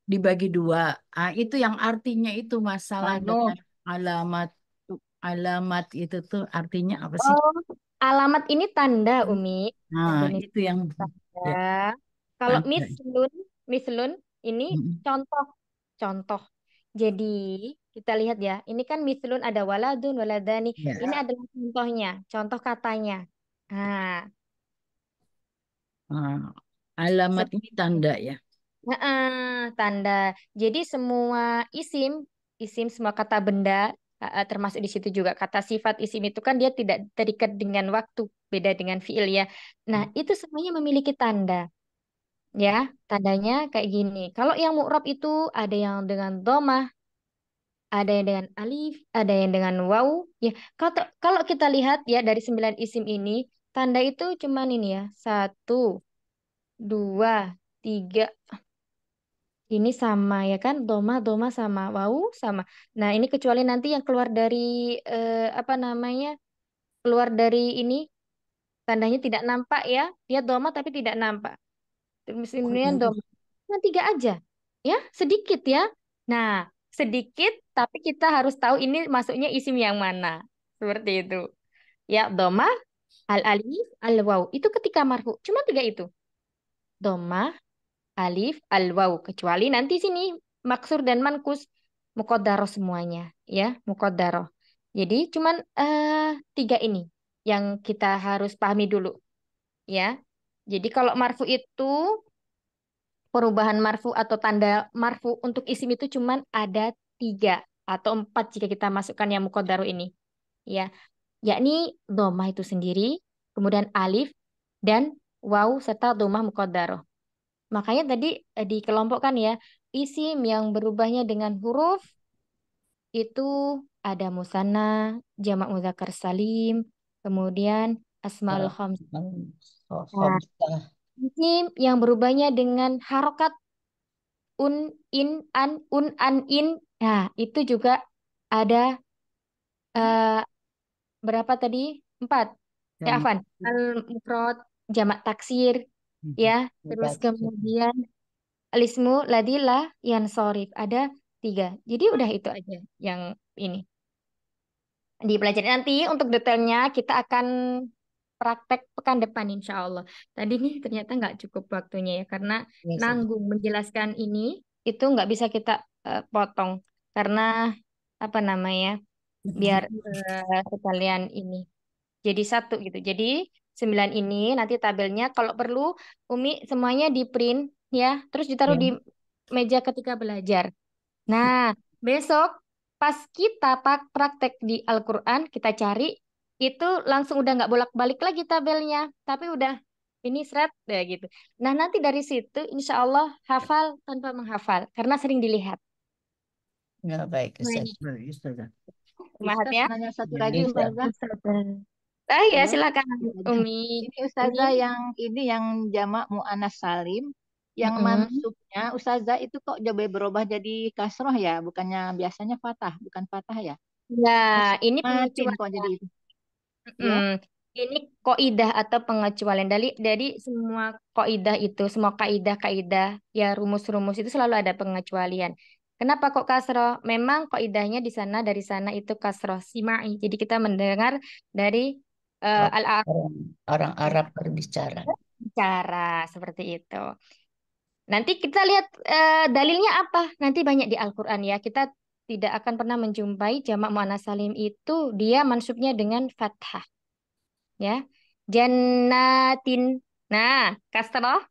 dibagi dua. Ah, itu yang artinya itu masalah Halo. dengan alamat alamat itu tuh artinya apa sih? Oh, alamat ini tanda hmm. Umi. Nah, ini itu yang tanda. Ya. Kalau Miss Lun, Miss Lun ini hmm. contoh, contoh. Jadi kita lihat ya, ini kan Miss Lun ada waladun, waladani. Yeah. Ini adalah contohnya, contoh katanya. Nah. Ah, alamat ini tanda ya. Nah, tanda. Jadi semua isim, isim semua kata benda termasuk di situ juga kata sifat isim itu kan dia tidak terikat dengan waktu, beda dengan fiil ya. Nah, mm. itu semuanya memiliki tanda. Ya, tandanya kayak gini. Kalau yang mu'rab itu ada yang dengan domah, ada yang dengan alif, ada yang dengan wau. Ya, kalau kalau kita lihat ya dari sembilan isim ini, tanda itu cuman ini ya, satu, dua, tiga. Ini sama ya kan, Domah, domah sama wau sama. Nah, ini kecuali nanti yang keluar dari eh, apa namanya? keluar dari ini tandanya tidak nampak ya. Dia domah tapi tidak nampak. Mendingan oh, iya. dong. Cuma tiga aja. Ya, sedikit ya. Nah, sedikit tapi kita harus tahu ini masuknya isim yang mana. Seperti itu. Ya, doma, al-alif, al-waw. Itu ketika marfu. Cuma tiga itu. Doma, alif, al-waw. Kecuali nanti sini maksur dan mankus mukodaro semuanya. Ya, mukodaro. Jadi cuman uh, tiga ini yang kita harus pahami dulu. Ya, jadi kalau marfu itu perubahan marfu atau tanda marfu untuk isim itu cuma ada tiga atau empat jika kita masukkan yang mukodaru ini. Ya, yakni domah itu sendiri, kemudian alif, dan waw serta domah mukodaru. Makanya tadi eh, dikelompokkan ya, isim yang berubahnya dengan huruf itu ada musana, jamak muzakkar salim, kemudian Asmaul nah, Khamsah. Nah. ini yang berubahnya dengan harokat un, in, an, un, an, in. Nah, itu juga ada uh, berapa tadi? Empat. Ya, Afan. Al-Mufrod, jamak taksir. Hmm. Ya, terus kemudian alismu ladila yang sorif. Ada tiga. Jadi udah itu aja yang ini. Dipelajari nanti untuk detailnya kita akan praktek pekan depan insya Allah. Tadi nih ternyata nggak cukup waktunya ya karena yes, iya nanggung menjelaskan ini itu nggak bisa kita uh, potong karena apa namanya biar uh, sekalian ini jadi satu gitu. Jadi sembilan ini nanti tabelnya kalau perlu Umi semuanya di print ya terus ditaruh yeah. di meja ketika belajar. Nah besok pas kita pak praktek di Al-Quran kita cari itu langsung udah nggak bolak-balik lagi tabelnya, tapi udah ini seret ya gitu. Nah nanti dari situ insya Allah hafal tanpa menghafal karena sering dilihat. Ya baik Ustaz. ya. satu lagi Ustazah. Ah ya silakan Umi. Ini Ustazah yang ini yang jamak mu'anas salim yang mm -hmm. Ustazah itu kok jauh berubah jadi kasroh ya bukannya biasanya fatah bukan fatah ya? Ya, nah, ini pengecualian kok jadi ya. itu. Iya. Hmm, ini koidah atau pengecualian dari dari semua koidah itu, semua kaidah-kaidah ya rumus-rumus itu selalu ada pengecualian. Kenapa kok kasroh? Memang koidahnya di sana dari sana itu kasroh simai. Jadi kita mendengar dari uh, al -Arab. Orang, orang Arab berbicara. Bicara seperti itu. Nanti kita lihat uh, dalilnya apa. Nanti banyak di Al-Quran ya. Kita tidak akan pernah menjumpai jamak muannas salim itu dia mansubnya dengan fathah. Ya. Jannatin. Nah, kasroh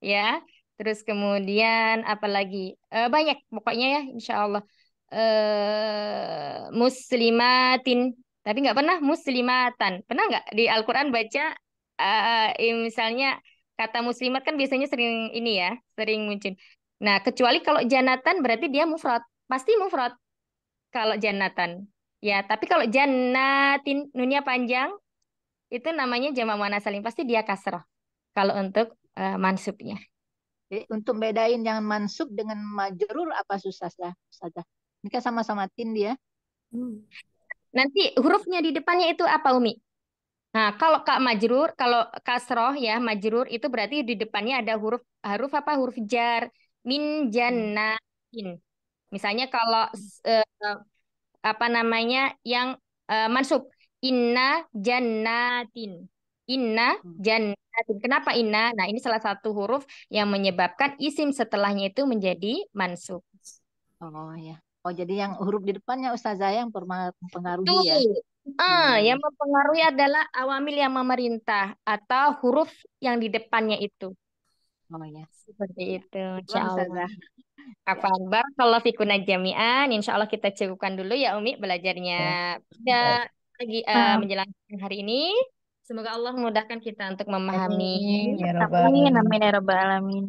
ya. Terus kemudian apalagi e, banyak pokoknya ya insyaallah. E, muslimatin. Tapi nggak pernah muslimatan. Pernah nggak di Al-Qur'an baca e, misalnya kata muslimat kan biasanya sering ini ya, sering muncul. Nah, kecuali kalau janatan berarti dia mufrad pasti mufrad kalau jannatan. Ya, tapi kalau jannatin nunnya panjang itu namanya jamak mana saling pasti dia kasrah kalau untuk uh, mansubnya. Jadi eh, untuk bedain yang mansub dengan majrur apa susah saja? Ini kan sama-sama tin dia. Hmm. Nanti hurufnya di depannya itu apa Umi? Nah, kalau kak majrur, kalau kasroh ya majrur itu berarti di depannya ada huruf huruf apa huruf jar min hmm. jannatin. Misalnya kalau uh, apa namanya yang uh, mansub inna jannatin. Inna hmm. jannatin. Kenapa inna? Nah, ini salah satu huruf yang menyebabkan isim setelahnya itu menjadi mansub. Oh ya. Oh, jadi yang huruf di depannya Ustazah yang mempengaruhi Tuh. ya. Ah, hmm. yang mempengaruhi adalah awamil yang memerintah atau huruf yang di depannya itu. Oh ya. Seperti itu. Insya Allah. Apa kabar? kalau fikuna jami'an, insya Allah kita cukupkan dulu ya Umi belajarnya. Ya lagi uh, menjelaskan hari ini. Semoga Allah mudahkan kita untuk memahami. Amin. Ya Rabbal Alamin. Amin. Ya Rabbal Alamin.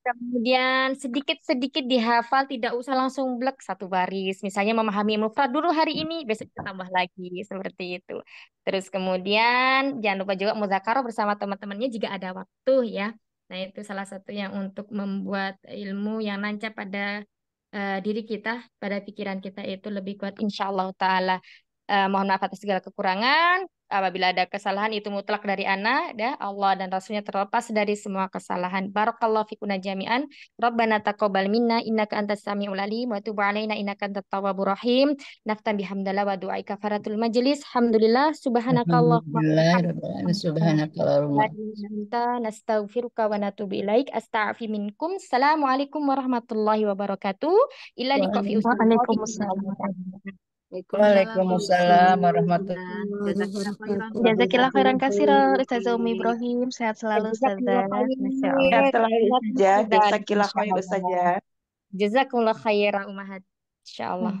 Kemudian sedikit-sedikit dihafal, tidak usah langsung blek satu baris. Misalnya memahami mufrad dulu hari ini, besok kita tambah lagi seperti itu. Terus kemudian jangan lupa juga muzakarah bersama teman-temannya jika ada waktu ya. Nah, itu salah satu yang untuk membuat ilmu yang lancar pada uh, diri kita, pada pikiran kita itu lebih kuat insya Allah ta'ala. Uh, mohon maaf atas segala kekurangan. Apabila ada kesalahan itu mutlak dari anak, ya Allah dan Rasulnya terlepas dari semua kesalahan. Barakallahu fikuna jami'an. Rabbana taqabbal minna innaka antas samiul alim wa tub alaina innaka antat tawwabur rahim. Naftan bihamdallah wa du'ai kafaratul majlis. Alhamdulillah subhanakallahumma subhanakallahumma nastaghfiruka wa natubu ilaik. minkum. Assalamualaikum warahmatullahi wabarakatuh. Ila Waalaikumsalam warahmatullahi wabarakatuh. Jazakillah khairan kasiran Ustazah Umi Ibrahim. Sehat selalu Ustazah. Sehat selalu Ustazah. Jazakillah khairan Ustazah. Jazakumullah khairan Umahat. Insyaallah.